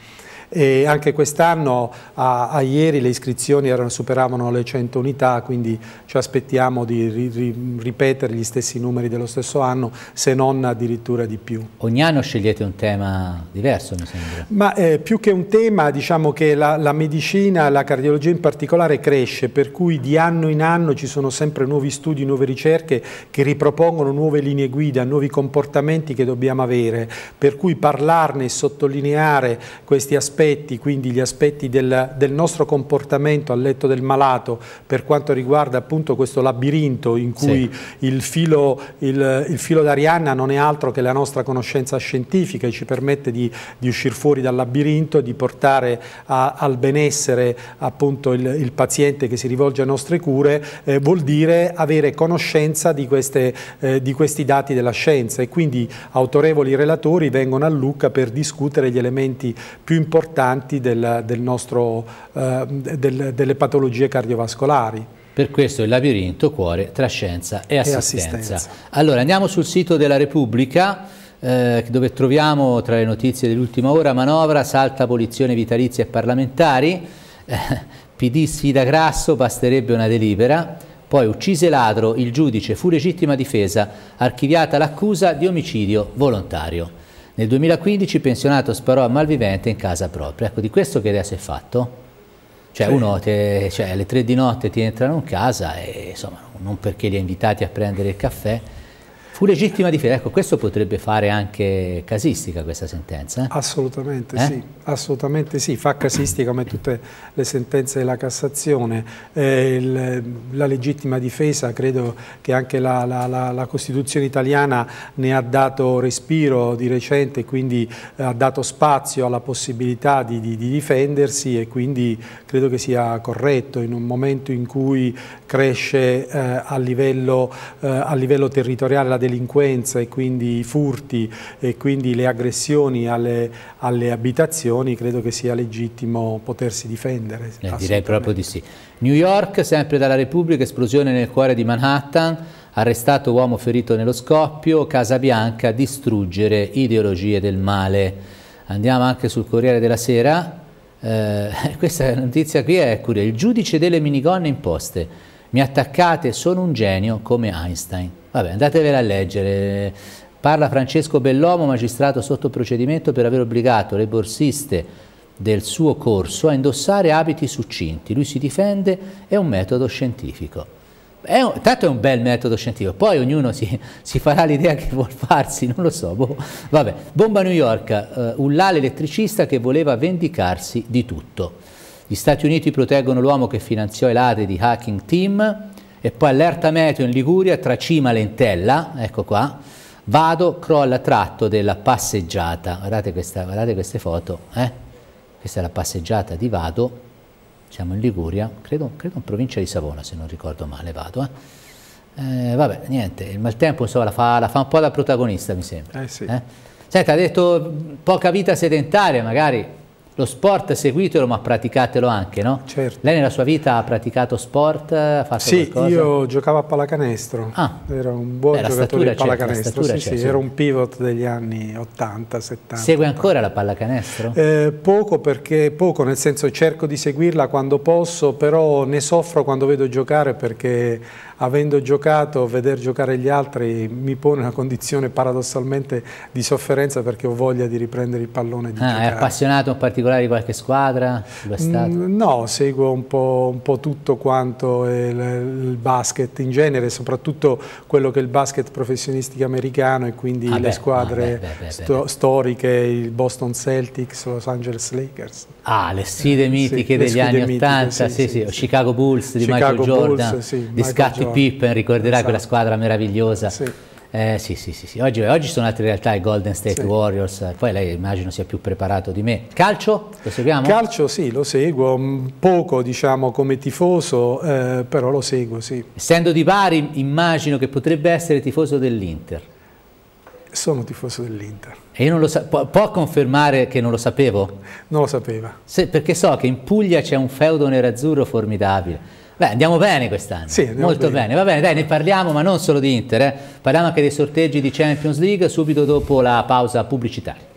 e anche quest'anno a, a, ieri le iscrizioni erano, superavano le 100 unità, quindi ci aspettiamo di ri, ri, ripetere gli stessi numeri dello stesso anno, se non addirittura di più. Ogni anno scegliete un tema diverso, mi sembra. Ma eh, più che un tema, diciamo che la, la medicina, la cardiologia in particolare cresce, per cui di anno in anno ci sono sempre nuovi studi, nuove ricerche che ripropongono nuove linee guida, nuovi comportamenti che dobbiamo avere, per cui parlarne e sottolineare questi aspetti aspetti, quindi gli aspetti del, del, nostro comportamento al letto del malato per quanto riguarda appunto questo labirinto in cui sì. il, filo, il, il filo d'Arianna non è altro che la nostra conoscenza scientifica e ci permette di, di uscire fuori dal labirinto, di portare a, al benessere appunto il, il, paziente che si rivolge alle nostre cure, eh, vuol dire avere conoscenza di, queste, eh, di questi dati della scienza e quindi autorevoli relatori vengono a Lucca per discutere gli elementi più importanti importanti del, del nostro, eh, del, delle patologie cardiovascolari. Per questo il labirinto cuore tra scienza e assistenza. E assistenza. Allora andiamo sul sito della Repubblica eh, dove troviamo tra le notizie dell'ultima ora manovra, salta abolizione vitalizia e parlamentari, eh, PD sfida Grasso, basterebbe una delibera, poi uccise ladro, il giudice fu legittima difesa, archiviata l'accusa di omicidio volontario. Nel 2015 pensionato sparò a malvivente in casa propria. Ecco, di questo che adesso è fatto. Cioè, sì. uno te, cioè, alle tre di notte ti entrano in casa e insomma, non perché li ha invitati a prendere il caffè, Fu legittima difesa, ecco questo potrebbe fare anche casistica questa sentenza? Eh? Assolutamente eh? sì, assolutamente sì, fa casistica come tutte le sentenze della Cassazione. Eh, il, la legittima difesa credo che anche la, la, la, la, Costituzione italiana ne ha dato respiro di recente, quindi eh, ha dato spazio alla possibilità di, di, di difendersi e quindi credo che sia corretto in un momento in cui cresce eh, a livello, eh, a livello territoriale la democrazia delinquenza e quindi i furti e quindi le aggressioni alle, alle abitazioni, credo che sia legittimo potersi difendere. Eh, direi proprio di sì. New York, sempre dalla Repubblica, esplosione nel cuore di Manhattan, arrestato uomo ferito nello scoppio, Casa Bianca, distruggere ideologie del male. Andiamo anche sul Corriere della Sera, eh, questa notizia qui è curiosa, il giudice delle minigonne imposte. Mi attaccate, sono un genio come Einstein. Vabbè, andatevela a leggere. Parla Francesco Bellomo, magistrato sotto procedimento per aver obbligato le borsiste del suo corso a indossare abiti succinti. Lui si difende, è un metodo scientifico. È un, tanto è un bel metodo scientifico, poi ognuno si, si farà l'idea che vuol farsi, non lo so. Boh. Vabbè. Bomba New York, uh, un lale elettricista che voleva vendicarsi di tutto. Gli Stati Uniti proteggono l'uomo che finanziò i ladri di Hacking Team e poi allerta meteo in Liguria tra Cima e Lentella, ecco qua, vado, crolla tratto della passeggiata, guardate, questa, guardate queste foto, eh? questa è la passeggiata di Vado, siamo in Liguria, credo, credo in provincia di Savona se non ricordo male, Vado. Eh? Eh, vabbè, niente, il maltempo insomma, la, fa, la fa un po' da protagonista, mi sembra. Eh sì. eh? Senta, ha detto poca vita sedentaria, magari lo sport seguitelo ma praticatelo anche, no? Certo. Lei nella sua vita ha praticato sport? Ha fatto sì, qualcosa? io giocavo a pallacanestro, ah. era un buon Beh, giocatore di pallacanestro, sì, sì, sì. era un pivot degli anni 80, 70. Segue ancora 80. la pallacanestro? Eh, poco perché, poco nel senso cerco di seguirla quando posso, però ne soffro quando vedo giocare perché avendo giocato, veder giocare gli altri mi pone una condizione paradossalmente di sofferenza perché ho voglia di riprendere il pallone di ah, giocare. È appassionato in particolare di qualche squadra? Mm, no, seguo un po', un po tutto quanto il, il, basket in genere, soprattutto quello che è il basket professionistico americano e quindi ah, le ah, beh, squadre ah, beh, beh, sto storiche, il Boston Celtics, Los Angeles Lakers. Ah, le sfide eh, mitiche sì, degli anni mitiche, 80, sì, sì, sì, Chicago Bulls di Chicago Michael Bulls, Jordan, di Michael scatti di esatto. Pippen, ricorderai esatto. quella squadra meravigliosa. Sì. Eh, sì, sì, sì, sì. Oggi, oggi, sono altre realtà, i Golden State sì. Warriors, poi lei immagino sia più preparato di me. Calcio? Lo seguiamo? Calcio sì, lo seguo, mm, poco diciamo come tifoso, eh, però lo seguo sì. Essendo di Bari immagino che potrebbe essere tifoso dell'Inter. Sono tifoso dell'Inter. E io non lo sa- può, può, confermare che non lo sapevo? Non lo sapeva. Se, perché so che in Puglia c'è un feudo nerazzurro formidabile Beh, andiamo bene quest'anno, sì, molto bene. bene. Va bene, dai, ne parliamo, ma non solo di Inter, eh. parliamo anche dei sorteggi di Champions League subito dopo la pausa pubblicitaria.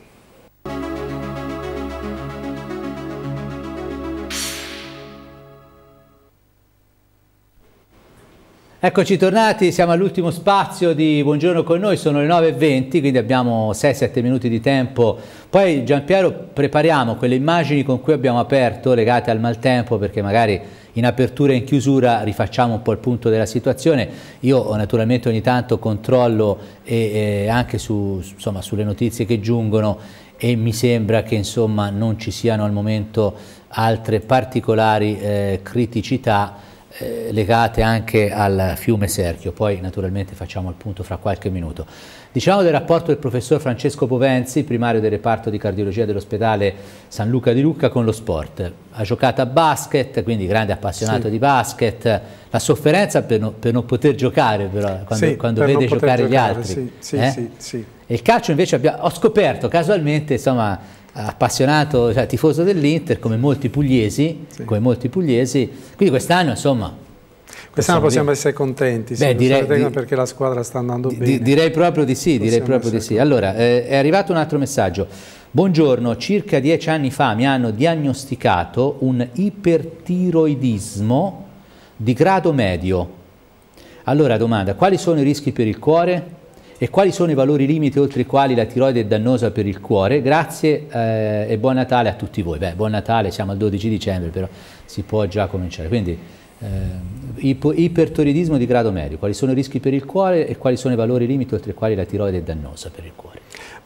Eccoci tornati, siamo all'ultimo spazio di Buongiorno con noi, sono le 9.20, quindi abbiamo 6-7 minuti di tempo. Poi Giampiero prepariamo quelle immagini con cui abbiamo aperto legate al maltempo perché magari in apertura e in chiusura rifacciamo un po' il punto della situazione. Io naturalmente ogni tanto controllo e, e anche su, insomma, sulle notizie che giungono e mi sembra che insomma, non ci siano al momento altre particolari eh, criticità eh, legate anche al fiume Serchio. Poi naturalmente facciamo il punto fra qualche minuto. Diciamo del rapporto del professor Francesco Povenzi, primario del reparto di cardiologia dell'ospedale San Luca di Lucca, con lo sport. Ha giocato a basket, quindi grande appassionato sì. di basket. La sofferenza per, no, per non poter giocare, però, quando, sì, quando vede giocare, giocare, gli altri. Sì, eh? E il calcio invece abbiamo, ho scoperto casualmente, insomma, appassionato, cioè, tifoso dell'Inter, come molti pugliesi, come molti pugliesi. Quindi quest'anno, insomma, Quest'anno possiamo essere contenti Beh, sì, direi, di, perché la squadra sta andando di, bene. Direi proprio di sì, direi proprio di sì. Allora, eh, è arrivato un altro messaggio. Buongiorno, circa dieci anni fa mi hanno diagnosticato un ipertiroidismo di grado medio. Allora domanda, quali sono i rischi per il cuore? E quali sono i valori limite oltre i quali la tiroide è dannosa per il cuore? Grazie eh, e buon Natale a tutti voi. Beh, buon Natale, siamo al 12 dicembre, però si può già cominciare. Quindi Ehm, ipo ipertiroidismo di grado medio, quali sono i rischi per il cuore e quali sono i valori limite oltre i quali la tiroide è dannosa per il cuore.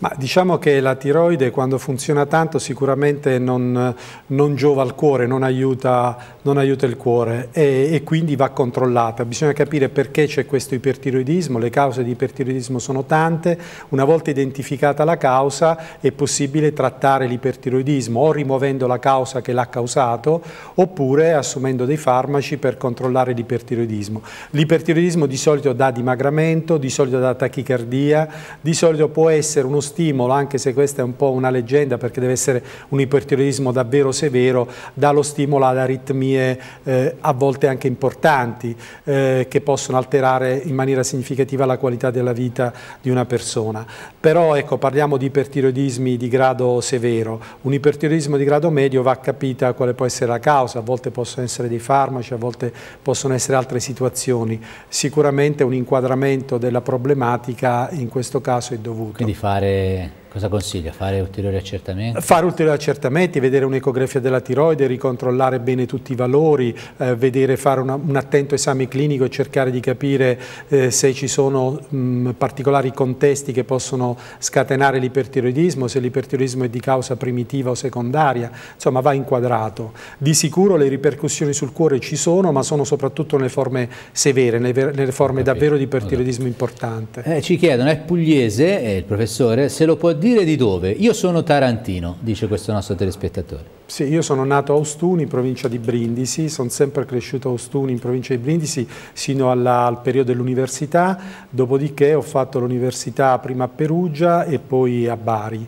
Ma diciamo che la tiroide quando funziona tanto sicuramente non, non giova al cuore, non aiuta, non aiuta il cuore e, e, quindi va controllata. Bisogna capire perché c'è questo ipertiroidismo, le cause di ipertiroidismo sono tante, una volta identificata la causa è possibile trattare l'ipertiroidismo o rimuovendo la causa che l'ha causato oppure assumendo dei farmaci per controllare l'ipertiroidismo. L'ipertiroidismo di solito dà dimagramento, di solito dà tachicardia, di solito può essere uno stimolo, anche se questa è un po' una leggenda perché deve essere un ipertiroidismo davvero severo, dà lo stimolo ad aritmie eh, a volte anche importanti eh, che possono alterare in maniera significativa la qualità della vita di una persona. Però ecco, parliamo di ipertiroidismi di grado severo. Un ipertiroidismo di grado medio va capita quale può essere la causa, a volte possono essere dei farmaci, a volte possono essere altre situazioni. Sicuramente un inquadramento della problematica in questo caso è dovuto. Quindi fare eh, Cosa consiglia? Fare ulteriori accertamenti? Fare ulteriori accertamenti, vedere un'ecografia della tiroide, ricontrollare bene tutti i valori, eh, vedere, fare una, un attento esame clinico e cercare di capire eh, se ci sono mh, mm, particolari contesti che possono scatenare l'ipertiroidismo, se l'ipertiroidismo è di causa primitiva o secondaria, insomma va inquadrato. Di sicuro le ripercussioni sul cuore ci sono, ma sono soprattutto nelle forme severe, nelle, nelle forme davvero di ipertiroidismo importante. Eh, ci chiedono, è pugliese, il professore, se lo può dire dire di dove. Io sono tarantino, dice questo nostro telespettatore. Sì, io sono nato a Ostuni, provincia di Brindisi, sono sempre cresciuto a Ostuni, in provincia di Brindisi, sino alla, al periodo dell'università, dopodiché ho fatto l'università prima a Perugia e poi a Bari.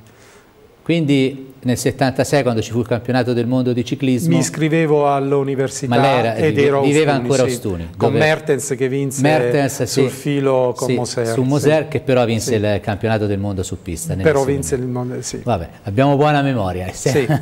Quindi nel 76 quando ci fu il campionato del mondo di ciclismo mi iscrivevo all'università ed ero viveva Ostuni, ancora a sì. con Mertens che vinse Mertens, sul sì, filo con sì, Moser su Moser che però vinse il campionato del mondo su pista però vinse il mondo sì. vabbè abbiamo buona memoria eh,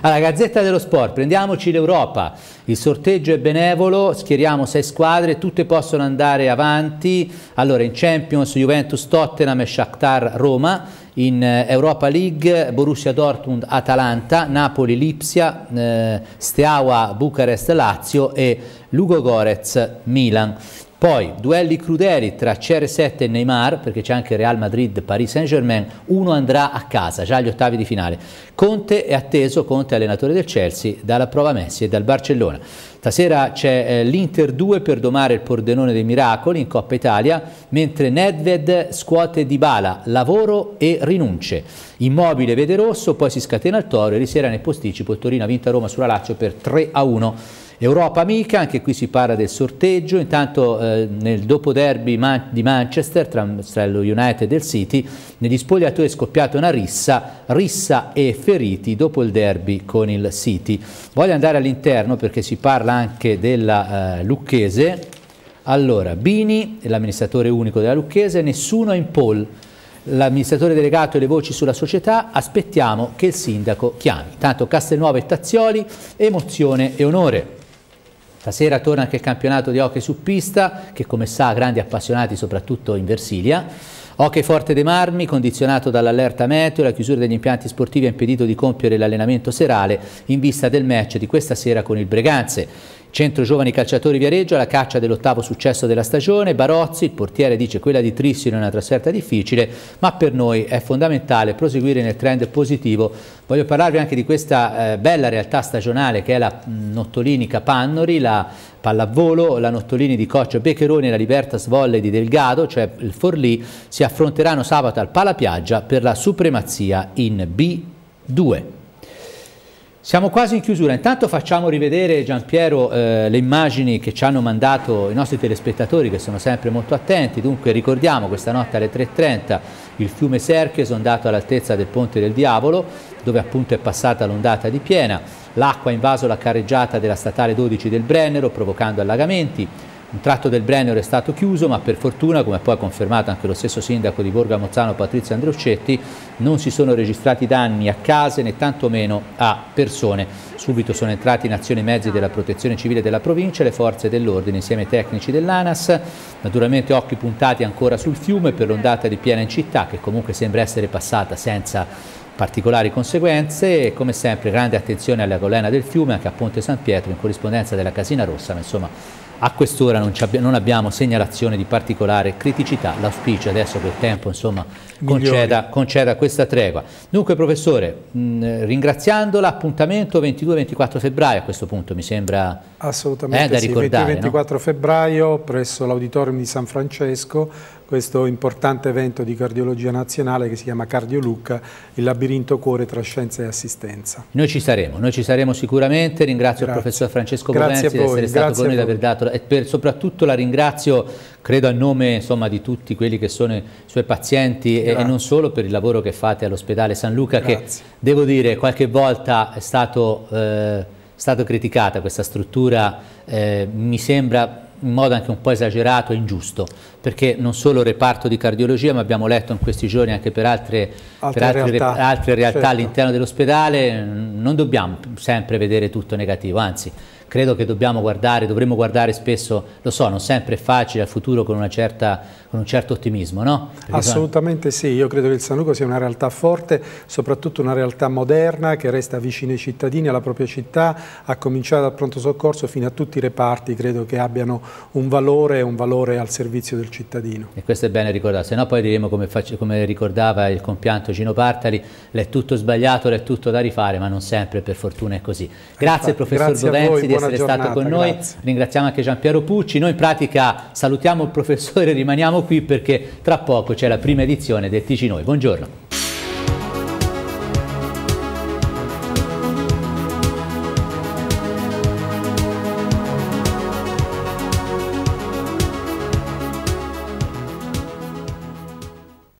allora Gazzetta dello Sport prendiamoci l'Europa il sorteggio è benevolo schieriamo sei squadre tutte possono andare avanti allora in Champions Juventus Tottenham e Shakhtar Roma in eh, Europa League, Borussia Dortmund, Atalanta, Napoli, Lipsia, eh, Steaua, Bucarest, Lazio e Lugo Gorez, Milan. Poi duelli crudeli tra CR7 e Neymar, perché c'è anche Real Madrid, Paris Saint-Germain, uno andrà a casa, già agli ottavi di finale. Conte è atteso, Conte allenatore del Chelsea, dalla prova Messi e dal Barcellona. Stasera c'è eh, l'Inter 2 per domare il Pordenone dei Miracoli in Coppa Italia, mentre Nedved scuote di bala, lavoro e rinunce. Immobile vede rosso, poi si scatena il toro e risera nel posticipo Torino ha vinta Roma sulla Lazio per 3 a 1. Europa amica, anche qui si parla del sorteggio, intanto eh, nel dopo derby man di Manchester tra, tra lo United e il City, negli spogliatoi è scoppiata una rissa, rissa e feriti dopo il derby con il City. Voglio andare all'interno perché si parla anche della eh, Lucchese, allora Bini, l'amministratore unico della Lucchese, nessuno è in poll, l'amministratore delegato e le voci sulla società, aspettiamo che il sindaco chiami. Tanto Castelnuovo e Tazzioli, emozione e onore. Stasera torna anche il campionato di hockey su pista, che come sa ha grandi appassionati soprattutto in Versilia. Hockey Forte dei Marmi, condizionato dall'allerta meteo, la chiusura degli impianti sportivi ha impedito di compiere l'allenamento serale in vista del match di questa sera con il Breganze. Centro Giovani Calciatori Viareggio alla caccia dell'ottavo successo della stagione, Barozzi, il portiere dice quella di Trissi non è una trasferta difficile, ma per noi è fondamentale proseguire nel trend positivo. Voglio parlarvi anche di questa eh, bella realtà stagionale che è la mm, Nottolini Capannori, la pallavolo, la Nottolini di Coccio Beccheroni e la Libertas Volley di Delgado, cioè il Forlì, si affronteranno sabato al Palapiaggia per la supremazia in B2. Siamo quasi in chiusura, intanto facciamo rivedere Giampiero eh, le immagini che ci hanno mandato i nostri telespettatori che sono sempre molto attenti, dunque ricordiamo questa notte alle 3.30 il fiume Serchio esondato all'altezza del Ponte del Diavolo dove appunto è passata l'ondata di piena, l'acqua ha invaso la carreggiata della statale 12 del Brennero provocando allagamenti, un tratto del Brennero è stato chiuso, ma per fortuna, come poi ha confermato anche lo stesso sindaco di Borgo Mozzano Patrizio Andreuccetti, non si sono registrati danni a case né tantomeno a persone. Subito sono entrati in azione i mezzi della protezione civile della provincia, le forze dell'ordine insieme ai tecnici dell'ANAS, naturalmente occhi puntati ancora sul fiume per l'ondata di piena in città che comunque sembra essere passata senza particolari conseguenze e come sempre grande attenzione alla colena del fiume anche a Ponte San Pietro in corrispondenza della Casina Rossa, ma insomma a quest'ora non, abbiamo segnalazione di particolare criticità, l'auspicio adesso che il tempo insomma, conceda, conceda, questa tregua. Dunque professore, mh, ringraziandola, appuntamento 22-24 febbraio a questo punto mi sembra Assolutamente eh, da sì. ricordare. 24 no? febbraio presso l'auditorium di San Francesco questo importante evento di cardiologia nazionale che si chiama Cardio il labirinto cuore tra scienza e assistenza. Noi ci saremo, noi ci saremo sicuramente, ringrazio Grazie. il professor Francesco Grazie Bovenzi di essere Grazie stato con noi, e e per, soprattutto la ringrazio credo a nome insomma, di tutti quelli che sono i suoi pazienti e, e, non solo per il lavoro che fate all'ospedale San Luca Grazie. che devo dire qualche volta è stato, eh, stato criticata questa struttura, eh, mi sembra in modo anche un po' esagerato e ingiusto, perché non solo reparto di cardiologia, ma abbiamo letto in questi giorni anche per altre, altre per altre, realtà, altre realtà certo. all'interno dell'ospedale, non dobbiamo sempre vedere tutto negativo, anzi credo che dobbiamo guardare, dovremmo guardare spesso, lo so, non sempre è facile, al futuro con, certa, con un certo ottimismo, no? Perché Assolutamente sono... sì, io credo che il San Luca sia una realtà forte, soprattutto una realtà moderna che resta vicina ai cittadini, alla propria città, a cominciare dal pronto soccorso fino a tutti i reparti, credo che abbiano un valore, un valore al servizio del cittadino. E questo è bene ricordato, se no poi diremo come, come ricordava il compianto Gino Partali, l'è tutto sbagliato, l'è tutto da rifare, ma non sempre per fortuna è così. Grazie Infatti, professor grazie Bovenzi essere giornata, stato con noi. Grazie. Ringraziamo anche Gian Piero Pucci. Noi in pratica salutiamo il professore, rimaniamo qui perché tra poco c'è la prima edizione del TG Noi. Buongiorno.